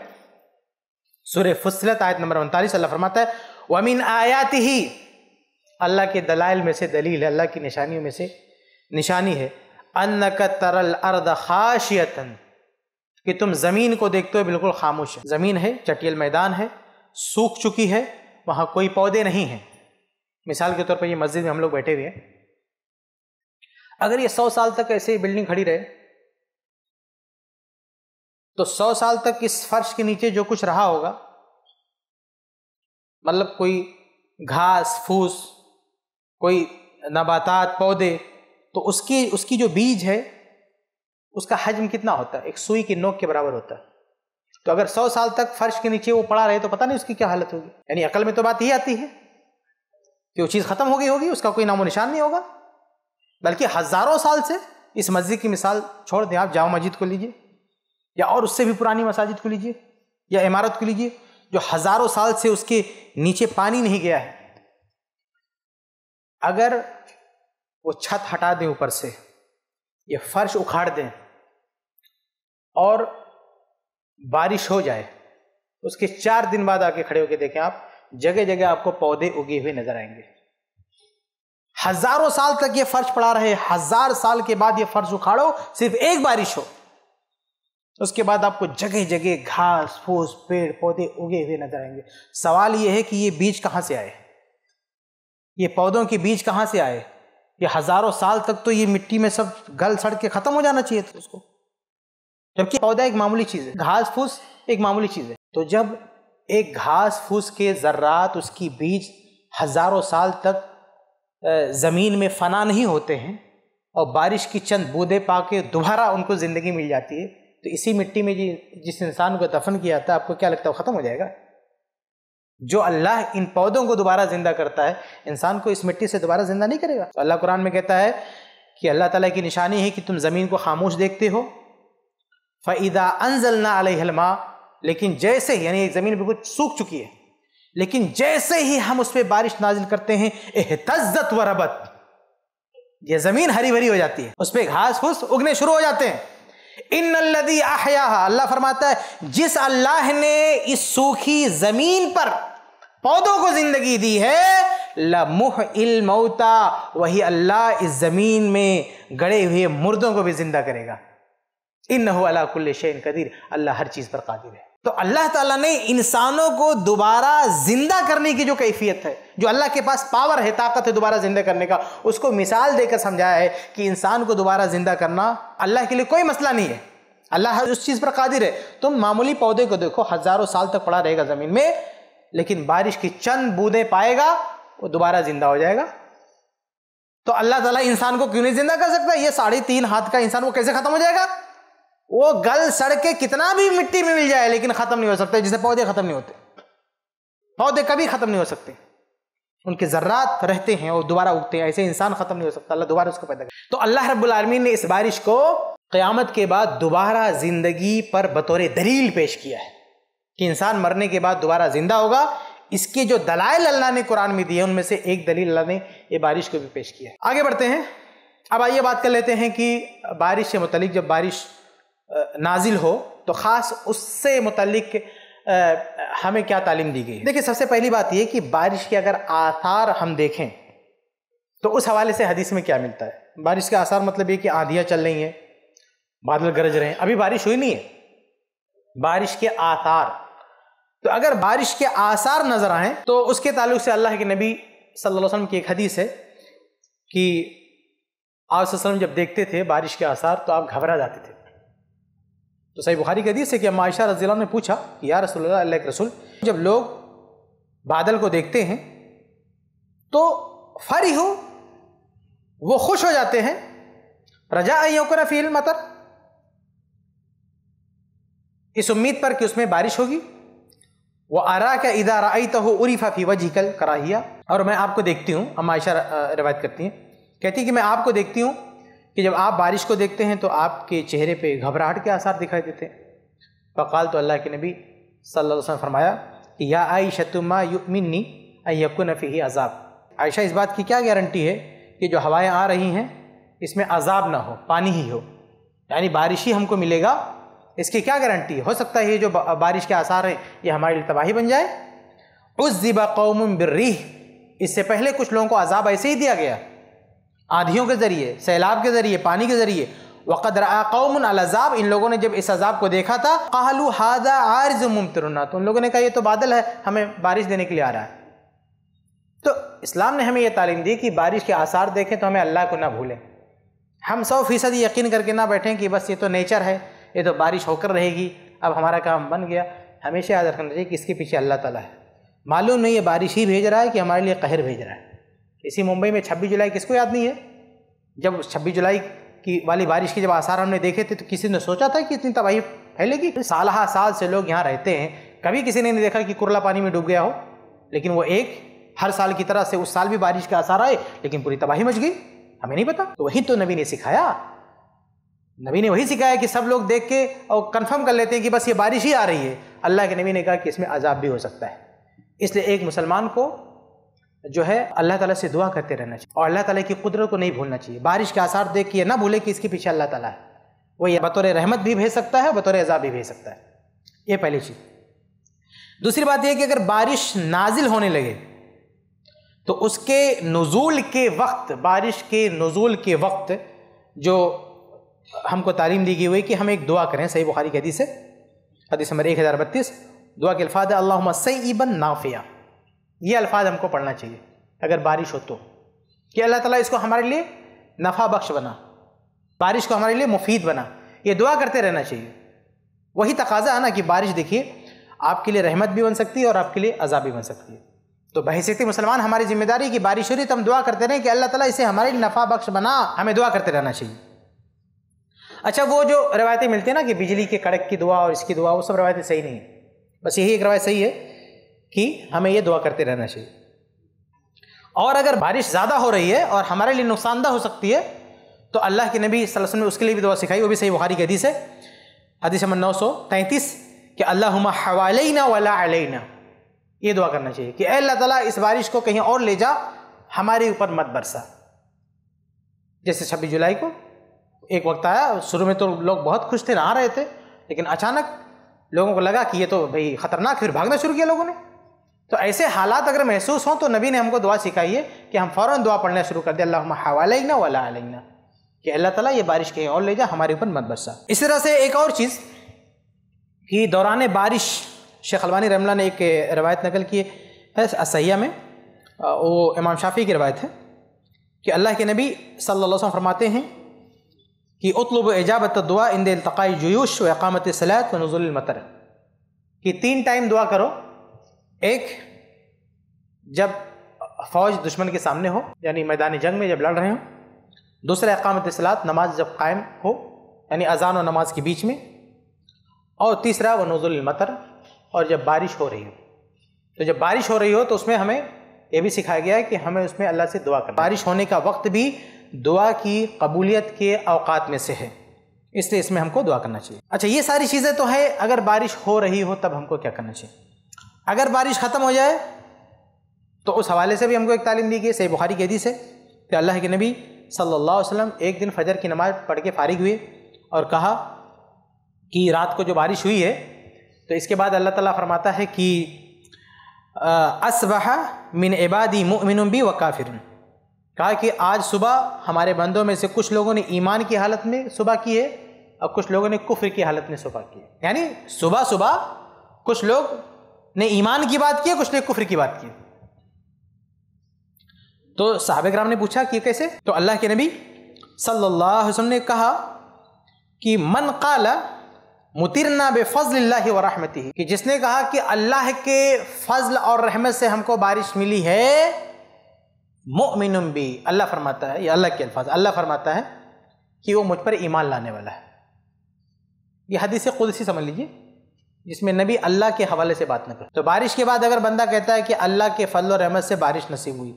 S1: सूर्य फुसलत आयत नंबर उनतालीस अल्लाह फरमाता है वमिन आयात ही अल्लाह के दलाइल में से दलील है अल्लाह की निशानियों में से निशानी है अन्न का तरल अर्द खाशियतन कि तुम ज़मीन को देखते हो बिल्कुल खामोश है ज़मीन है चटियल मैदान है सूख चुकी है वहाँ कोई पौधे नहीं हैं मिसाल के तौर पर ये मस्जिद में हम लोग बैठे हुए हैं अगर ये सौ साल तक ऐसे ही बिल्डिंग खड़ी रहे तो सौ साल तक इस फर्श के नीचे जो कुछ रहा होगा मतलब कोई घास फूस कोई नबातात पौधे तो उसकी उसकी जो बीज है उसका हजम कितना होता है एक सुई की नोक के बराबर होता है तो अगर सौ साल तक फर्श के नीचे वो पड़ा रहे तो पता नहीं उसकी क्या हालत होगी यानी अकल में तो बात ही आती है कि वो चीज़ ख़त्म हो गई होगी उसका कोई नामो निशान नहीं होगा बल्कि हज़ारों साल से इस मस्जिद की मिसाल छोड़ दें आप जामा मस्जिद को लीजिए या और उससे भी पुरानी मसाजिद को लीजिए या इमारत को लीजिए जो हज़ारों साल से उसके नीचे पानी नहीं गया है अगर वो छत हटा दें ऊपर से ये फर्श उखाड़ दें और बारिश हो जाए तो उसके चार दिन बाद आके खड़े होकर देखें आप जगह जगह आपको पौधे उगे हुए नजर आएंगे हजारों साल तक ये फर्श पड़ा रहे हजार साल के बाद ये फर्श उखाड़ो सिर्फ एक बारिश हो उसके बाद आपको जगह जगह घास फूस पेड़ पौधे उगे हुए नजर आएंगे सवाल यह है कि ये बीज कहां से आए ये पौधों के बीज कहाँ से आए ये हजारों साल तक तो ये मिट्टी में सब गल सड़ के खत्म हो जाना चाहिए था उसको जबकि पौधा एक मामूली चीज़ है घास फूस एक मामूली चीज़ है तो जब एक घास फूस के ज़र्रात उसकी बीज हज़ारों साल तक ज़मीन में फना नहीं होते हैं और बारिश की चंद बूंदे पा के दोबारा उनको ज़िंदगी मिल जाती है तो इसी मिट्टी में जी जिस इंसान को दफन किया था आपको क्या लगता है वो ख़त्म हो जाएगा जो अल्लाह इन पौधों को दोबारा जिंदा करता है इंसान को इस मिट्टी से दोबारा जिंदा नहीं करेगा तो अल्लाह कुरान में कहता है कि अल्लाह ताला की निशानी है कि तुम ज़मीन को खामोश देखते हो फ़ैदा अनजलना अलहलमा लेकिन जैसे ही यानी ज़मीन बिल्कुल सूख चुकी है लेकिन जैसे ही हम उस पर बारिश नाजिल करते हैं एहतजत व रबत यह ज़मीन हरी भरी हो जाती है उस पर घास फूस उगने शुरू हो जाते हैं इन लदी अल्लाह फरमाता है जिस अल्लाह ने इस सूखी ज़मीन पर पौधों को जिंदगी दी है लमुह इलमौता वही अल्लाह इस ज़मीन में गड़े हुए मुर्दों को भी जिंदा करेगा इन अला कुल्ल शेन कदीर अल्लाह हर चीज़ पर कादिर है तो अल्लाह ताला ने इंसानों को दोबारा ज़िंदा करने की जो कैफियत है जो अल्लाह के पास पावर है ताकत है दोबारा ज़िंदा करने का उसको मिसाल देकर समझाया है कि इंसान को दोबारा ज़िंदा करना अल्लाह के लिए कोई मसला नहीं है अल्लाह उस चीज़ पर कादिर है तुम मामूली पौधे को देखो हज़ारों साल तक पड़ा रहेगा ज़मीन में लेकिन बारिश की चंद बूंदें पाएगा वो दोबारा जिंदा हो जाएगा तो अल्लाह ताला इंसान को क्यों नहीं जिंदा कर सकता ये साढ़े तीन हाथ का इंसान वो कैसे खत्म हो जाएगा वो गल सड़ के कितना भी मिट्टी में मिल जाए लेकिन खत्म नहीं हो सकता जिसे पौधे खत्म नहीं होते पौधे कभी खत्म नहीं हो सकते उनके जर्रात रहते हैं और दोबारा उगते हैं ऐसे इंसान खत्म नहीं हो सकता अल्लाह दोबारा उसको पैदा कर तो अल्लाह रब्बुल ने इस बारिश को क़यामत के बाद दोबारा ज़िंदगी पर बतौर दलील पेश किया है कि इंसान मरने के बाद दोबारा जिंदा होगा इसके जो दलाइल अल्लाह ने कुरान में दिए उनमें से एक दलील अल्लाह ने ये बारिश को भी पेश किया है आगे बढ़ते हैं अब आइए बात कर लेते हैं कि बारिश से मुतलिक जब बारिश नाजिल हो तो ख़ास उससे मुतलिक हमें क्या तालीम दी गई देखिए सबसे पहली बात यह कि बारिश के अगर आसार हम देखें तो उस हवाले से हदीस में क्या मिलता है बारिश के आसार मतलब ये कि आंधियाँ चल रही हैं बादल गरज रहे हैं अभी बारिश हुई नहीं है बारिश के आसार तो अगर बारिश के आसार नजर आए तो उसके ताल्लुक से अल्लाह के नबी सल्लल्लाहु अलैहि वसल्लम की एक हदीस है कि आप जब देखते थे बारिश के आसार तो आप घबरा जाते थे तो सही बुखारी की हदीस है कि मायशा रजील ने पूछा कि या रसूल अल्लाह के रसूल जब लोग बादल को देखते हैं तो फरी हो वो खुश हो जाते हैं रजा आई होकर फील मतलब इस उम्मीद पर कि उसमें बारिश होगी वो आरा क्या इदारा आई तो उरीफा फी वजहल कराहिया और मैं आपको देखती हूँ हम आयशा रवायत करती हैं कहती हैं कि मैं आपको देखती हूँ कि जब आप बारिश को देखते हैं तो आपके चेहरे पे घबराहट के आसार दिखाई देते हैं फ़काल तो अल्लाह के नबी सल्लल्लाहु अलैहि वसल्लम फरमाया कि या आई शतुमा युमिननी अयकुन फ़ी अजाब आयशा इस बात की क्या गारंटी है कि जो हवाएँ आ रही हैं इसमें अजाब ना हो पानी ही हो यानी बारिश ही हमको मिलेगा इसकी क्या गारंटी हो सकता है ये जो बारिश के आसार हैं ये हमारे लिए तबाही बन जाए उस ज़िबा कौम बर्रीह इससे पहले कुछ लोगों को अजाब ऐसे ही दिया गया आंधियों के ज़रिए सैलाब के ज़रिए पानी के ज़रिए वक़द्र कौम अजाब इन लोगों ने जब इस अजाब को देखा था कहलू हादा आर्ज मुमतरना तो उन लोगों ने कहा ये तो बादल है हमें बारिश देने के लिए आ रहा है तो इस्लाम ने हमें यह तालीम दी कि बारिश के आसार देखें तो हमें अल्लाह को ना भूलें हम सौ फ़ीसद यकीन करके ना बैठें कि बस ये तो नेचर है ये तो बारिश होकर रहेगी अब हमारा काम बन गया हमेशा याद रखना चाहिए कि इसके पीछे अल्लाह ताला है मालूम नहीं है बारिश ही भेज रहा है कि हमारे लिए कहर भेज रहा है इसी मुंबई में छब्बीस जुलाई किसको याद नहीं है जब छब्बीस जुलाई की वाली बारिश के जब आसार हमने देखे थे तो किसी ने सोचा था कि इतनी तबाही फैलेगी हा साल से लोग यहाँ रहते हैं कभी किसी ने नहीं देखा कि कुरला पानी में डूब गया हो लेकिन वो एक हर साल की तरह से उस साल भी बारिश का आसार आए लेकिन पूरी तबाही मच गई हमें नहीं पता तो वही तो नबी ने सिखाया नबी ने वही सिखाया कि सब लोग देख के और कन्फर्म कर लेते हैं कि बस ये बारिश ही आ रही है अल्लाह के नबी ने कहा कि इसमें अजाब भी हो सकता है इसलिए एक मुसलमान को जो है अल्लाह ताला से दुआ करते रहना चाहिए और अल्लाह ताला की कुदरत को नहीं भूलना चाहिए बारिश के आसार देख के ना भूले कि इसके पीछे अल्लाह ताला है वो ये बतौर रहमत भी भेज सकता है बतौर अजाब भी भेज सकता है ये पहली चीज़ दूसरी बात यह कि अगर बारिश नाजिल होने लगे तो उसके नज़ूल के वक्त बारिश के नज़ूल के वक्त जो हमको तालीम दी गई हुई कि हम एक दुआ करें सही बुखारी की हदीस है हदीस नंबर एक हज़ार बत्तीस दुआ के अल्फाज अल्लाह इबन नाफिया ये अल्फाज हमको पढ़ना चाहिए अगर बारिश हो तो कि अल्लाह ताला इसको हमारे लिए नफ़ा बख्श बना बारिश को हमारे लिए मुफीद बना ये दुआ करते रहना चाहिए वही तकाजा है ना कि बारिश देखिए आपके लिए रहमत भी बन सकती है और आपके लिए अजा भी बन सकती है तो बहसीत मुसलमान हमारी जिम्मेदारी कि बारिश हो रही तो हम दुआ करते रहें कि अल्लाह ताला इसे हमारे लिए नफ़ा बख्श बना हमें दुआ करते रहना चाहिए अच्छा वो जो रवायतें मिलती हैं ना कि बिजली के कड़क की दुआ और इसकी दुआ वो सब रवायतें सही नहीं है बस यही एक रवायत सही है कि हमें ये दुआ करते रहना चाहिए और अगर बारिश ज़्यादा हो रही है और हमारे लिए नुकसानदा हो सकती है तो अल्लाह के नबी वसल्लम उसके लिए भी दुआ सिखाई वो भी सही बुखारी की हदीस है हदीस नंबर नौ सौ तैंतीस कि अल्लाह हवालना वाला अलना ये दुआ करना चाहिए कि अल्लाह ताला इस बारिश को कहीं और ले जा हमारे ऊपर मत बरसा जैसे छब्बीस जुलाई को एक वक्त आया शुरू में तो लोग बहुत खुश थे नहा रहे थे लेकिन अचानक लोगों को लगा कि ये तो भाई ख़तरनाक फिर भागना शुरू किया लोगों ने तो ऐसे हालात अगर महसूस हों तो नबी ने हमको दुआ सिखाई है कि हम फ़ौर दुआ पढ़ना शुरू कर दें अल्लाह हवालना वाला अलना कि अल्लाह ताला ये बारिश कहीं और ले जा हमारे ऊपर मत बरसा इस तरह से एक और चीज़ कि दौरान बारिश शेख अलवानी रमला ने एक रवायत नकल की है असैया में वो इमाम शाफी की रवायत है कि अल्लाह के नबी सल्लल्लाहु अलैहि वसल्लम फरमाते हैं कि उतलब एजाबत दुआ इन दलतकाई जयूश व अकामत सलात व नजुल मतर कि तीन टाइम दुआ करो एक जब फौज दुश्मन के सामने हो यानी मैदान जंग में जब लड़ रहे हो दूसरा अकामत सलात नमाज जब कायम हो यानी अजान और नमाज के बीच में और तीसरा व नजुल मतर और जब बारिश हो रही हो तो जब बारिश हो रही हो तो उसमें हमें ये भी सिखाया गया है कि हमें उसमें अल्लाह से दुआ करना बारिश होने का वक्त भी दुआ की कबूलियत के अवकात में से है इसलिए इसमें हमको दुआ करना चाहिए अच्छा ये सारी चीज़ें तो है अगर बारिश हो रही हो तब हमको क्या करना चाहिए अगर बारिश ख़त्म हो जाए तो उस हवाले से भी हमको एक तालीम दी गई सही बुखारी कैदी से कि अल्लाह के नबी सल्ला वसलम एक दिन फजर की नमाज़ पढ़ के फारिग हुए और कहा कि रात को जो बारिश हुई है तो इसके बाद अल्लाह ताला फरमाता है कि असबह मिन इबादी मुमिन भी व काफिर कहा कि आज सुबह हमारे बंदों में से कुछ लोगों ने ईमान की हालत में सुबह की है और कुछ लोगों ने कुफर की हालत में सुबह की है यानी सुबह सुबह कुछ लोग ने ईमान की बात की है कुछ ने कुफर की बात की तो साहब राम ने पूछा कि कैसे तो अल्लाह के नबी सल्लल्लाहु अलैहि वसल्लम ने कहा कि मन काला मुतिरना बेफजल व रहमती कि जिसने कहा कि अल्लाह के फजल और रहमत से हमको बारिश मिली है मोमिन भी अल्लाह फरमाता है या अल्लाह के अल्फाज अल्लाह फरमाता है कि वो मुझ पर ईमान लाने वाला है ये हदीस सी समझ लीजिए जिसमें नबी अल्लाह के हवाले से बात न कर तो बारिश के बाद अगर बंदा कहता है कि अल्लाह के फल और रहमत से बारिश नसीब हुई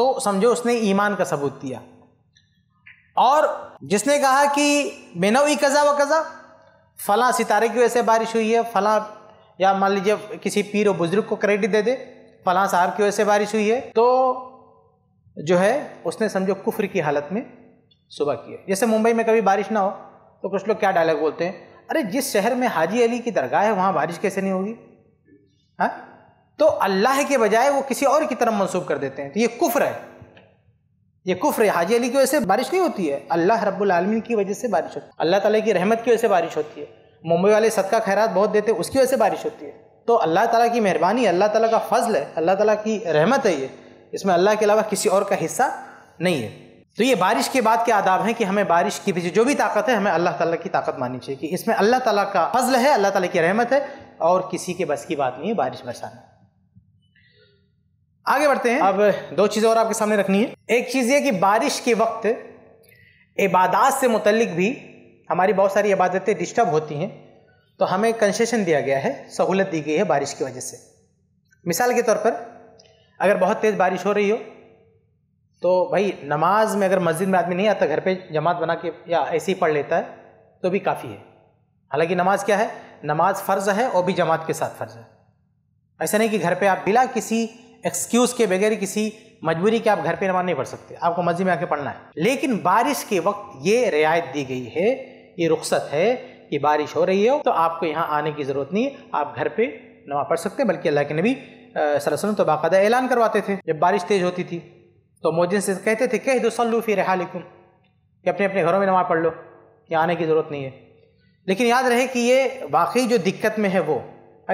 S1: तो समझो उसने ईमान का सबूत दिया और जिसने कहा कि बेनवी कज़ा व कज़ा फला सितारे की वजह से बारिश हुई है फला या मान लीजिए किसी पीर और बुज़ुर्ग को क्रेडिट दे दे फला साहब की वजह से बारिश हुई है तो जो है उसने समझो कुफर की हालत में सुबह की है जैसे मुंबई में कभी बारिश ना हो तो कुछ लोग क्या डायलॉग बोलते हैं अरे जिस शहर में हाजी अली की दरगाह है वहाँ बारिश कैसे नहीं होगी हाँ तो अल्लाह के बजाय वो किसी और की तरफ मनसूब कर देते हैं तो ये कुफ्र है ये कुफ्र है हाजी अली की वजह से बारिश नहीं होती है अल्लाह रब्बुलमीन की वजह से बारिश होती है अल्लाह ताली की रहमत की वजह से बारिश होती है मुंबई वाले सदका खैरात बहुत देते हैं उसकी वजह से बारिश होती है तो अल्लाह ताला की मेहरबानी अल्लाह ताला का फजल है अल्लाह ताला की रहमत है ये इसमें अल्लाह के अलावा किसी और का हिस्सा नहीं है तो ये बारिश के बाद के आदाब हैं कि हमें बारिश की भी जो भी ताकत है हमें अल्लाह ताला की ताकत माननी चाहिए कि इसमें अल्लाह ताला का फजल है अल्लाह ताला की रहमत है और किसी के बस की बात नहीं है बारिश बरसाना आगे बढ़ते हैं अब दो चीज़ें और आपके सामने रखनी है एक चीज़ ये कि बारिश के वक्त इबादत से मुतलिक भी हमारी बहुत सारी इबादतें डिस्टर्ब होती हैं तो हमें कंसेशन दिया गया है सहूलत दी गई है बारिश की वजह से मिसाल के तौर पर अगर बहुत तेज़ बारिश हो रही हो तो भाई नमाज में अगर मस्जिद में आदमी नहीं आता घर पे जमात बना के या ऐसे ही पढ़ लेता है तो भी काफ़ी है हालांकि नमाज क्या है नमाज फ़र्ज़ है और भी जमात के साथ फ़र्ज़ है ऐसा नहीं कि घर पे आप बिला किसी एक्सक्यूज़ के बगैर किसी मजबूरी के आप घर पे नमाज नहीं पढ़ सकते आपको मस्जिद में आके पढ़ना है लेकिन बारिश के वक्त ये रियायत दी गई है ये रुख्सत है कि बारिश हो रही हो तो आपको यहाँ आने की ज़रूरत नहीं है आप घर पर नमा पढ़ सकते बल्कि अल्लाह के नबी सलसलम तो बाकायदा ऐलान करवाते थे जब बारिश तेज़ होती थी तो मोदी से कहते थे कह दो सल्लू फिर हालिकुम कि अपने अपने घरों में नमा पढ़ लो कि आने की ज़रूरत नहीं है लेकिन याद रहे कि ये वाकई जो दिक्कत में है वो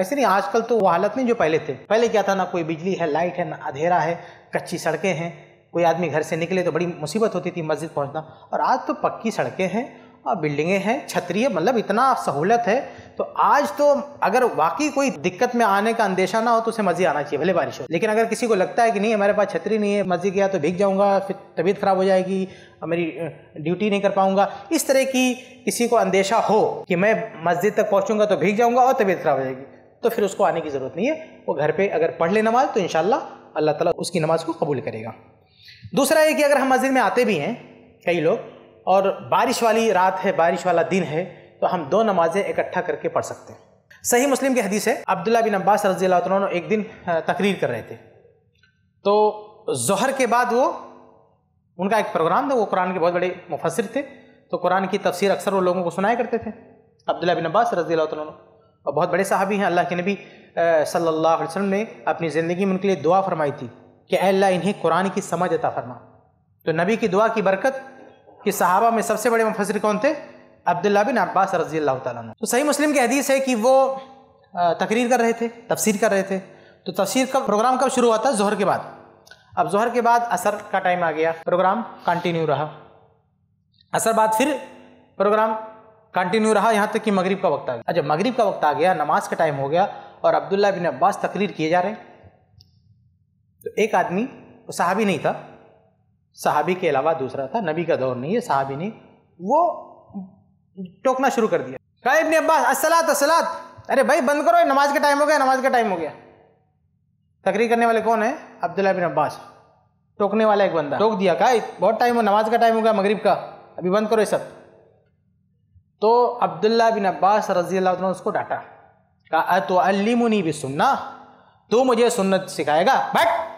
S1: ऐसे नहीं आजकल तो वो हालत नहीं जो पहले थे पहले क्या था ना कोई बिजली है लाइट है ना अंधेरा है कच्ची सड़कें हैं कोई आदमी घर से निकले तो बड़ी मुसीबत होती थी मस्जिद पहुंचना और आज तो पक्की सड़कें हैं और हाँ, बिल्डिंगें हैं छतरी है मतलब इतना सहूलत है तो आज तो अगर वाकई कोई दिक्कत में आने का अंदेशा ना हो तो उसे मज़े आना चाहिए भले बारिश हो लेकिन अगर किसी को लगता है कि नहीं हमारे पास छतरी नहीं है मस्जिद गया तो भीग जाऊँगा फिर तबीयत ख़राब हो जाएगी मेरी ड्यूटी नहीं कर पाऊंगा इस तरह की किसी को अंदेशा हो कि मैं मस्जिद तक पहुँचूंगा तो भीग जाऊँगा और तबीयत ख़राब हो जाएगी तो फिर उसको आने की ज़रूरत नहीं है वो घर पर अगर पढ़ ले नमाज तो इन अल्लाह तला उसकी नमाज़ को कबूल करेगा दूसरा ये कि अगर हम मस्जिद में आते भी हैं कई लोग और बारिश वाली रात है बारिश वाला दिन है तो हम दो नमाजें इकट्ठा करके पढ़ सकते हैं सही मुस्लिम की हदीस है अब्दुल्ला बिन अब्बास रजी तन एक दिन तकरीर कर रहे थे तो जहर के बाद वो उनका एक प्रोग्राम था वो कुरान के बहुत बड़े मुफसर थे तो कुरान की तफसीर अक्सर वो लोगों को सुनाया करते थे अब्दुल्ला बिन अब्बास रजी और बहुत बड़े साहबी हैं अल्लाह के नबी सल्लल्लाहु अलैहि वसल्लम ने अपनी ज़िंदगी में उनके लिए दुआ फरमाई थी कि अल्लाह इन्हें कुरान की समझ अता फरमा तो नबी की दुआ की बरकत कि सहाबा में सबसे बड़े मुफसर कौन थे अब्दुल्ला बिन अब्बास रजी अल्लाह तु तो सही मुस्लिम की हदीस है कि वो तकरीर कर रहे थे तफसीर कर रहे थे तो तफसीर का प्रोग्राम कब शुरू हुआ था जहर के बाद अब जहर के बाद असर का टाइम आ गया प्रोग्राम कंटिन्यू रहा असर बाद फिर प्रोग्राम कंटिन्यू रहा यहाँ तक कि मग़रब का वक्त आ गया जब मग़रब का वक्त आ गया नमाज का टाइम हो गया और अब्दुल्ला बिन अब्बास तकरीर किए जा रहे तो एक आदमी वो साहबी नहीं था साहबी के अलावा दूसरा था नबी का दौर नहीं है साहबी ने वो टोकना शुरू कर दिया कहा इबन अब्बास असलात असलात अरे भाई बंद करो नमाज का टाइम हो गया नमाज का टाइम हो गया तकरीर करने वाले कौन है अब्दुल्ला बिन अब्बास टोकने वाला एक बंदा टोक दिया कहा बहुत टाइम हो नमाज का टाइम हो गया मगरिब का अभी बंद करो ये सब तो अब्दुल्ला बिन अब्बास रजी अल्लाह उसको डांटा कहा तो अलीमुनी भी सुनना तू मुझे सुन्नत सिखाएगा बट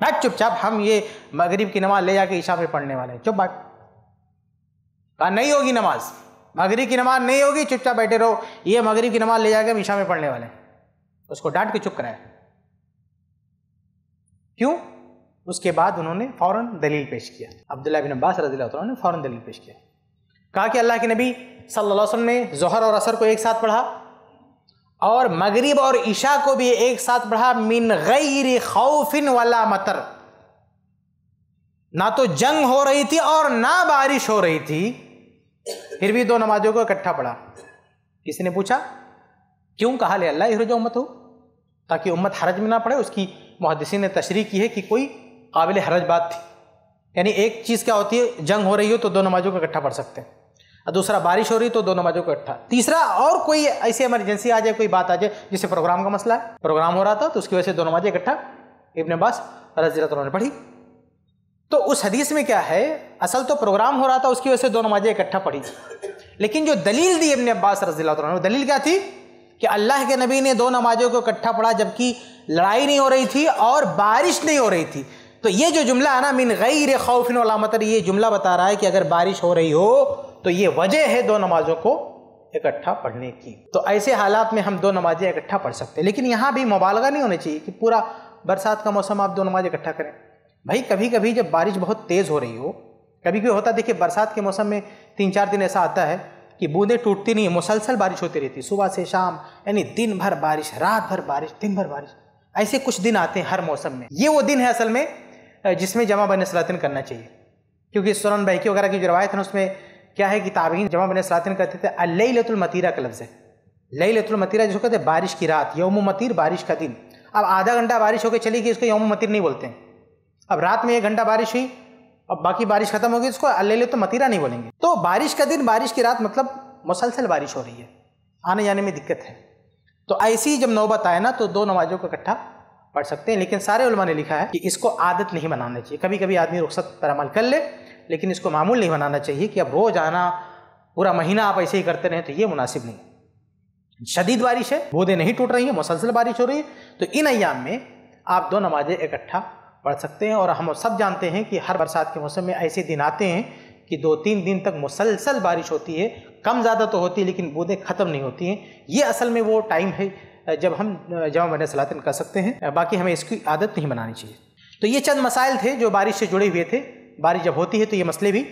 S1: बैठ चुपचाप हम ये मगरिब की नमाज ले जाके ईशा पे पढ़ने वाले हैं चुप बैठ कहा नहीं होगी नमाज मगरिब की नमाज नहीं होगी चुपचाप बैठे रहो ये मगरिब की नमाज ले जाके हम ईशा में पढ़ने वाले हैं उसको डांट के चुप कराया क्यों उसके बाद उन्होंने फ़ौरन दलील पेश किया अब्दुल्ला बिन अब्बास रजी ने फ़ौरन दलील पेश किया कहा कि अल्लाह के नबी सल्लल्लाहु अलैहि वसल्लम ने जहर और असर को एक साथ पढ़ा और मगरिब और ईशा को भी एक साथ पढ़ा मिन गैर खौफिन वाला मतर ना तो जंग हो रही थी और ना बारिश हो रही थी फिर भी दो नमाजों को इकट्ठा पढ़ा किसी ने पूछा क्यों कहा ले अल्लाह हिरोज उम्मत हो ताकि उम्मत हरज में ना पड़े उसकी मुहदसी ने तशरी की है कि कोई काबिल हरज बात थी यानी एक चीज़ क्या होती है जंग हो रही हो तो दो नमाजों को इकट्ठा पढ़ सकते हैं दूसरा बारिश हो रही तो दोनों मजों को इकट्ठा तीसरा और कोई ऐसी इमरजेंसी आ जाए कोई बात आ जाए जिससे प्रोग्राम का मसला है प्रोग्राम हो रहा था तो उसकी वजह से दोनों मजे इकट्ठा इबन अब्बास रजरत उन्होंने पढ़ी तो उस हदीस में क्या है असल तो प्रोग्राम हो रहा था उसकी वजह से दोनों नमाजें इकट्ठा पढ़ी लेकिन जो दलील दी इबन अब्बास रजील वो दलील क्या थी कि अल्लाह के नबी ने दो नमाजों को इकट्ठा पढ़ा जबकि लड़ाई नहीं हो रही थी और बारिश नहीं हो रही थी तो ये जो जुमला है ना मिन रे खौफिन वाला ये जुमला बता रहा है कि अगर बारिश हो रही हो तो ये वजह है दो नमाजों को इकट्ठा पढ़ने की तो ऐसे हालात में हम दो नमाजें इकट्ठा पढ़ सकते हैं लेकिन यहाँ भी मुबालगा नहीं होनी चाहिए कि पूरा बरसात का मौसम आप दो नमाज इकट्ठा करें भाई कभी कभी जब बारिश बहुत तेज़ हो रही हो कभी कभी होता देखिए बरसात के मौसम में तीन चार दिन ऐसा आता है कि बूंदें टूटती नहीं है मुसलसल बारिश होती रहती सुबह से शाम यानी दिन भर बारिश रात भर बारिश दिन भर बारिश ऐसे कुछ दिन आते हैं हर मौसम में ये वो दिन है असल में जिसमें जमा बन सलातिन करना चाहिए क्योंकि सुरन बहकी वगैरह की जो रवायत है उसमें क्या है कि ताबीन जमा बने सलातिन कहते थे अल्लई लतुलमतीरा का लफ्ज़ है लई लतुलमतीरा जिसको कहते हैं बारिश की रात यौम मतीर बारिश का दिन अब आधा घंटा बारिश होकर चली गई उसको यौम मतीर नहीं बोलते हैं अब रात में एक घंटा बारिश हुई अब बाकी बारिश खत्म होगी उसको अल्ले तो मतीरा नहीं बोलेंगे तो बारिश का दिन बारिश की रात मतलब मुसलसल बारिश हो रही है आने जाने में दिक्कत है तो ऐसी जब नौबत आए ना तो दो नमाजों को इकट्ठा पढ़ सकते हैं लेकिन सारे उलमा ने लिखा है कि इसको आदत नहीं बनाना चाहिए कभी कभी आदमी रुख्सत पर अमल कर ले लेकिन इसको मामूल नहीं बनाना चाहिए कि अब रोज आना पूरा महीना आप ऐसे ही करते रहें तो ये मुनासिब नहीं शदीद बारिश है बोधे नहीं टूट रही है मुसलसल बारिश हो रही है तो इन अयाम में आप दो नमाजें इकट्ठा पढ़ सकते हैं और हम सब जानते हैं कि हर बरसात के मौसम में ऐसे दिन आते हैं कि दो तीन दिन तक मुसलसल बारिश होती है कम ज़्यादा तो होती है लेकिन बूंदें ख़त्म नहीं होती हैं ये असल में वो टाइम है जब हम जमा बने सलातन कर सकते हैं बाकी हमें इसकी आदत नहीं बनानी चाहिए तो ये चंद मसाइल थे जो बारिश से जुड़े हुए थे बारी जब होती है तो ये मसले भी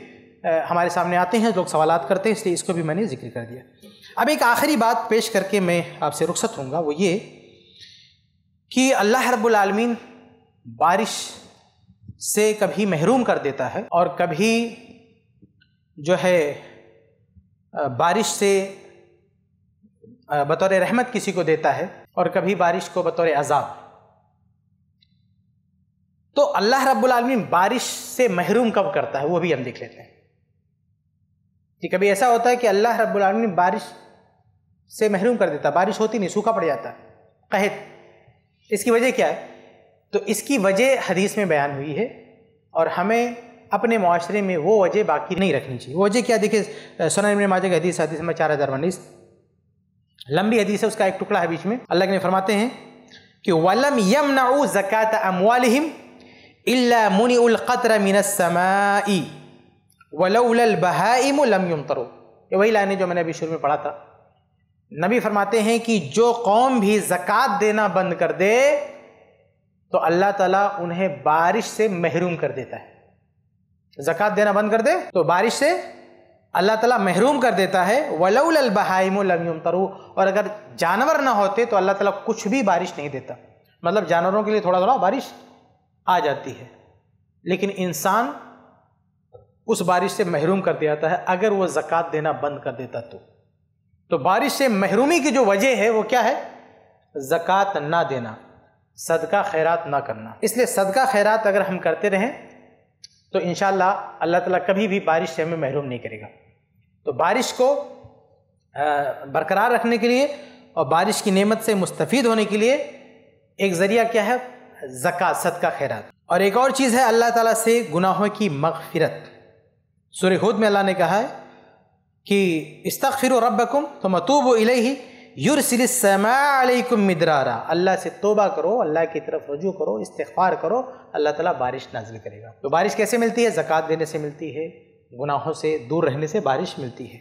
S1: हमारे सामने आते हैं लोग सवाल करते हैं इसलिए इसको भी मैंने जिक्र कर दिया अब एक आखिरी बात पेश करके मैं आपसे रुख्सत हूँ वो ये कि अल्लाह रबालमीन बारिश से कभी महरूम कर देता है और कभी जो है बारिश से बतौर रहमत किसी को देता है और कभी बारिश को बतौर अजाब तो अल्लाह रब्बुल आलमीन बारिश से महरूम कब करता है वो भी हम देख लेते हैं कि कभी ऐसा होता है कि अल्लाह रब्बुल आलमीन बारिश से महरूम कर देता बारिश होती नहीं सूखा पड़ जाता कहत इसकी वजह क्या है तो इसकी वजह हदीस में बयान हुई है और हमें अपने माशरे में वो वजह बाकी नहीं रखनी चाहिए वो वजह क्या देखिए सोना माजे की हदीस हदीस में चार हज़ार उन्नीस लंबी हदीस है उसका एक टुकड़ा है बीच में अल्लाह ने फरमाते हैं कि वलम यम नाउ जक़ात अमवालहिम इल्ला मुनि उल क़तर मिनसमाई वलौल बहाइम लम यम ये वही है जो मैंने अभी शुरू में पढ़ा था नबी फरमाते हैं कि जो कौम भी ज़क़़त देना बंद कर दे तो अल्लाह ताला उन्हें बारिश से महरूम कर देता है ज़क़़त देना बंद कर दे तो बारिश से अल्लाह ताला महरूम कर देता है वलौल बहाइम लम तरु और अगर जानवर ना होते तो अल्लाह ताला कुछ भी बारिश नहीं देता मतलब जानवरों के लिए थोड़ा थोड़ा बारिश आ जाती है लेकिन इंसान उस बारिश से महरूम कर दिया जाता है अगर वह ज़क़़त देना बंद कर देता तो तो बारिश से महरूमी की जो वजह है वो क्या है ज़क़़त ना देना सदका खैरात ना करना इसलिए सदका खैरात अगर हम करते रहें तो इन अल्लाह ताला कभी भी बारिश से हमें महरूम नहीं करेगा तो बारिश को बरकरार रखने के लिए और बारिश की नेमत से मुस्तफ़ होने के लिए एक ज़रिया क्या है जका सदका खैरत और एक और चीज़ है अल्लाह ताला से गुनाहों की मगफिरत सुर खुद में अल्लाह ने कहा है कि फिर रबकुम तो मतूब इलही युरसिलसमाकुम मिदरारा अल्लाह से तोबा करो अल्लाह की तरफ रजू करो इस्तार करो अल्लाह ताला बारिश नाजिल करेगा तो बारिश कैसे मिलती है ज़क़़त देने से मिलती है गुनाहों से दूर रहने से बारिश मिलती है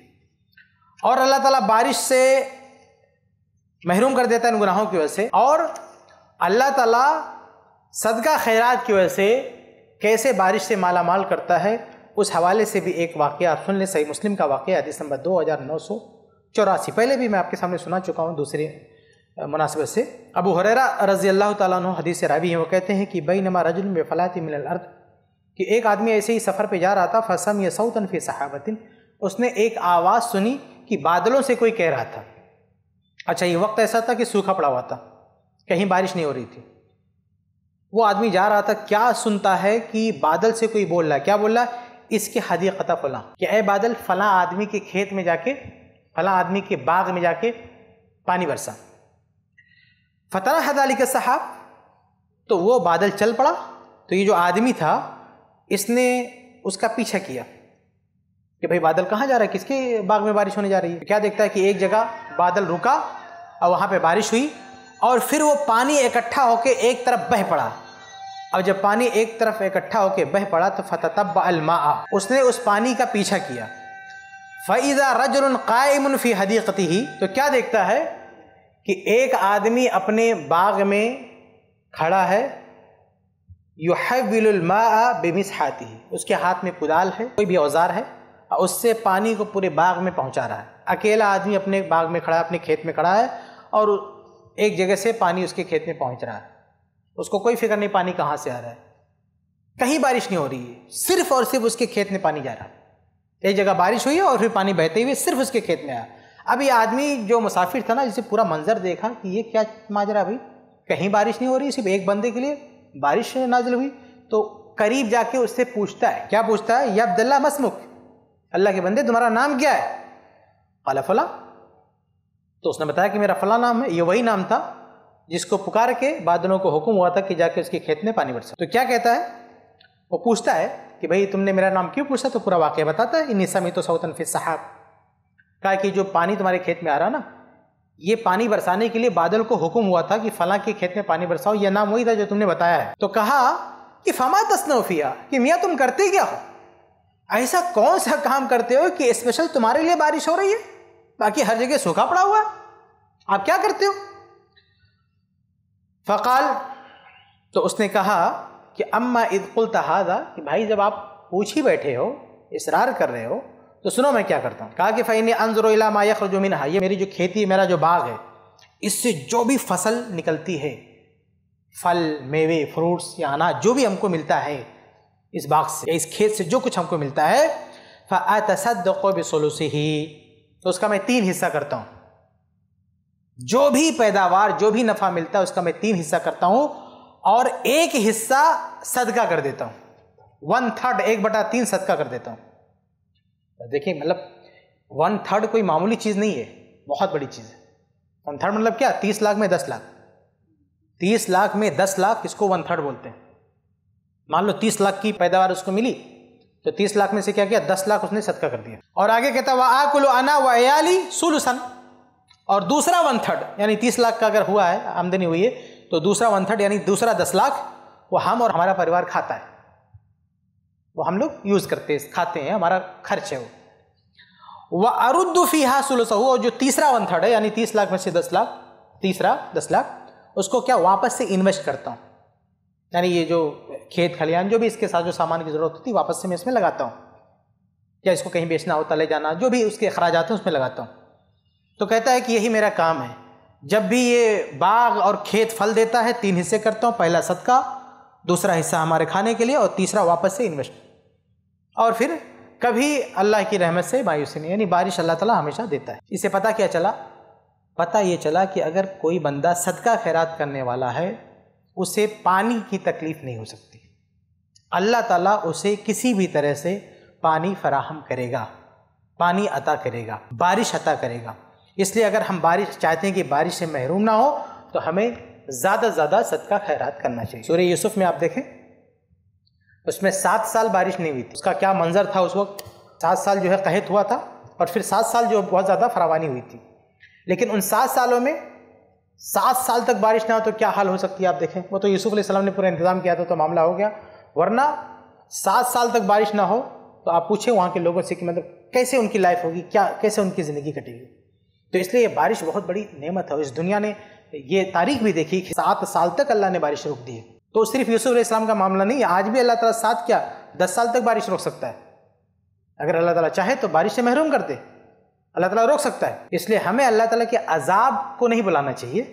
S1: और अल्लाह ताला बारिश से महरूम कर देता है इन गुनाहों की वजह से और अल्लाह ताला सदका खैरात की वजह से कैसे बारिश से माला माल करता है उस हवाले से भी एक वाक़ आप सुन लें सही मुस्लिम का वाक़ हदीस नंबर दो हज़ार नौ सौ चौरासी पहले भी मैं आपके सामने सुना चुका हूँ दूसरे मुनासिबत से अबू हरेरा रज़ी अल्लाह तु हदीस रावी हैं वो कहते हैं कि बई नमा रजुल में फ़लाती अर्द कि एक आदमी ऐसे ही सफ़र पर जा रहा था फसम या सऊतन फ़ी सहाबतिन उसने एक आवाज़ सुनी कि बादलों से कोई कह रहा था अच्छा ये वक्त ऐसा था कि सूखा पड़ा हुआ था कहीं बारिश नहीं हो रही थी वो आदमी जा रहा था क्या सुनता है कि बादल से कोई बोल रहा है क्या बोल रहा है इसके हदीकता फला कि अ बादल फला आदमी के खेत में जाके फला आदमी के बाग में जाके पानी बरसा फतरा हदाली का साहब तो वो बादल चल पड़ा तो ये जो आदमी था इसने उसका पीछा किया कि भाई बादल कहाँ जा रहा है किसके बाग में बारिश होने जा रही है क्या देखता है कि एक जगह बादल रुका और वहाँ पे बारिश हुई और फिर वो पानी इकट्ठा होकर एक तरफ बह पड़ा अब जब पानी एक तरफ इकट्ठा होकर बह पड़ा तो तब अलमा उसने उस पानी का पीछा किया फ़ैज़ा रजल हदीक़ती ही तो क्या देखता है कि एक आदमी अपने बाग में खड़ा है यू हैविलमा बेमिस हाथी उसके हाथ में कुदाल है कोई भी औजार है और उससे पानी को पूरे बाग में पहुंचा रहा है अकेला आदमी अपने बाग में खड़ा है अपने खेत में खड़ा है और एक जगह से पानी उसके खेत में पहुंच रहा है उसको कोई फिक्र नहीं पानी कहाँ से आ रहा है कहीं बारिश नहीं हो रही है सिर्फ और सिर्फ उसके खेत में पानी जा रहा है एक जगह बारिश हुई है और फिर पानी बहते हुए सिर्फ उसके खेत में आया अब ये आदमी जो मुसाफिर था ना जिसे पूरा मंजर देखा कि ये क्या माजरा भाई कहीं बारिश नहीं हो रही सिर्फ एक बंदे के लिए बारिश नाजिल हुई तो करीब जाके उससे पूछता है क्या पूछता है या अब्दुल्ला मसमुख अल्लाह के बंदे तुम्हारा नाम क्या है अला फला तो उसने बताया कि मेरा फला नाम है ये वही नाम था जिसको पुकार के बादलों को हुक्म हुआ था कि जाके उसके खेत में पानी बरसा तो क्या कहता है वो पूछता है कि भाई तुमने मेरा नाम क्यों पूछा तो पूरा वाक्य बताता है इन समी तो सौतन फिर साहब कहा कि जो पानी तुम्हारे खेत में आ रहा ना ये पानी बरसाने के लिए बादल को हुक्म हुआ था कि फला के खेत में पानी बरसाओ यह नाम वही था जो तुमने बताया है तो कहा कि फमा तसनोफिया कि मियाँ तुम करते क्या हो ऐसा कौन सा काम करते हो कि स्पेशल तुम्हारे लिए बारिश हो रही है बाकी हर जगह सूखा पड़ा हुआ है आप क्या करते हो फ़काल तो उसने कहा कि अम्मा इद कुल तहादा कि भाई जब आप पूछ ही बैठे हो इसरार कर रहे हो तो सुनो मैं क्या करता हूँ कहा कि फ़ैन अनजरोला मायक रजुमिन मिन ये मेरी जो खेती मेरा जो बाग है इससे जो भी फसल निकलती है फल मेवे फ्रूट्स या अनाज जो भी हमको मिलता है इस बाग से या इस खेत से जो कुछ हमको मिलता है फ़ातसद को बेसोलू से ही तो उसका मैं तीन हिस्सा करता हूँ जो भी पैदावार जो भी नफ़ा मिलता है उसका मैं तीन हिस्सा करता हूं और एक हिस्सा सदका कर देता हूं वन थर्ड एक बटा तीन सदका कर देता तो देखिए मतलब वन थर्ड कोई मामूली चीज़ नहीं है बहुत बड़ी चीज़ है वन थर्ड मतलब क्या तीस लाख में दस लाख तीस लाख में दस लाख इसको वन थर्ड बोलते हैं मान लो तीस लाख की पैदावार उसको मिली तो तीस लाख में से क्या किया दस लाख उसने सदका कर दिया और आगे कहता वह आकुल अना वयाली सुलसन और दूसरा वन थर्ड यानी तीस लाख का अगर हुआ है आमदनी हुई है तो दूसरा वन थर्ड यानी दूसरा दस लाख वो हम और हमारा परिवार खाता है वो हम लोग यूज़ करते हैं खाते हैं हमारा खर्च है वो वह अरुद्ध फीहा सुलसहू और जो तीसरा वन थर्ड है यानी तीस लाख में से दस लाख तीसरा दस लाख उसको क्या वापस से इन्वेस्ट करता हूँ यानी ये जो खेत खलियान जो भी इसके साथ जो सामान की ज़रूरत होती है वापस से मैं इसमें लगाता हूँ या इसको कहीं बेचना होता ले जाना जो भी उसके अखराज हैं उसमें लगाता हूँ तो कहता है कि यही मेरा काम है जब भी ये बाग और खेत फल देता है तीन हिस्से करता हूँ पहला सदका दूसरा हिस्सा हमारे खाने के लिए और तीसरा वापस से इन्वेस्ट और फिर कभी अल्लाह की रहमत से मायूसी यानी बारिश अल्लाह ताला हमेशा देता है इसे पता क्या चला पता ये चला कि अगर कोई बंदा सदका खैरात करने वाला है उसे पानी की तकलीफ़ नहीं हो सकती अल्लाह ताला उसे किसी भी तरह से पानी फराहम करेगा पानी अता करेगा बारिश अता करेगा इसलिए अगर हम बारिश चाहते हैं कि बारिश से महरूम ना हो तो हमें ज़्यादा से ज़्यादा सदका खैरात करना चाहिए सूर्य यूसुफ में आप देखें उसमें सात साल बारिश नहीं हुई थी उसका क्या मंजर था उस वक्त सात साल जो है कहत हुआ था और फिर सात साल जो बहुत ज़्यादा फरावानी हुई थी लेकिन उन सात सालों में सात साल तक बारिश ना हो तो क्या हाल हो सकती है आप देखें वो तो यूसुफ सलाम ने पूरा इंतज़ाम किया था तो मामला हो गया वरना सात साल तक बारिश ना हो तो आप पूछें वहाँ के लोगों से कि मतलब कैसे उनकी लाइफ होगी क्या कैसे उनकी ज़िंदगी कटेगी तो इसलिए बारिश बहुत बड़ी नेमत है और इस दुनिया ने ये तारीख भी देखी कि सात साल तक अल्लाह ने बारिश रोक दी है तो सिर्फ यूसुफ इस्लाम का मामला नहीं आज भी अल्लाह ताला सात क्या दस साल तक बारिश रोक सकता है अगर अल्लाह ताला चाहे तो बारिश से महरूम कर दे अल्लाह ताला रोक सकता है इसलिए हमें अल्लाह ताला के अजाब को नहीं बुलाना चाहिए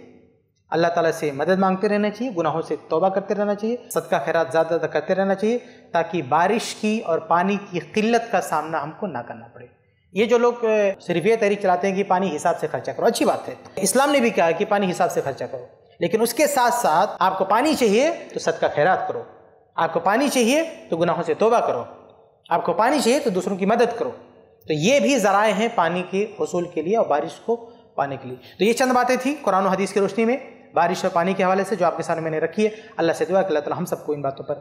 S1: अल्लाह ताला से मदद मांगते रहना चाहिए गुनाहों से तौबा करते रहना चाहिए सदका खैरात ज़्यादा करते रहना चाहिए ताकि बारिश की और पानी की किल्लत का सामना हमको ना करना पड़े ये जो लोग सिर्फ ये तहरीक चलाते हैं कि पानी हिसाब से खर्चा करो अच्छी बात है इस्लाम ने भी कहा कि पानी हिसाब से खर्चा करो लेकिन उसके साथ साथ आपको पानी चाहिए तो सदका खैरात करो आपको पानी चाहिए तो गुनाहों से तोबा करो आपको पानी चाहिए तो दूसरों की मदद करो तो ये भी ज़राए हैं पानी के हसूल के लिए और बारिश को पाने के लिए तो ये चंद बातें थी कुरान हदीस की रोशनी में बारिश और पानी के हवाले से जो आपके सामने मैंने रखी है अल्लाह से दुआ कि अल्लाह ताला हम सबको इन बातों पर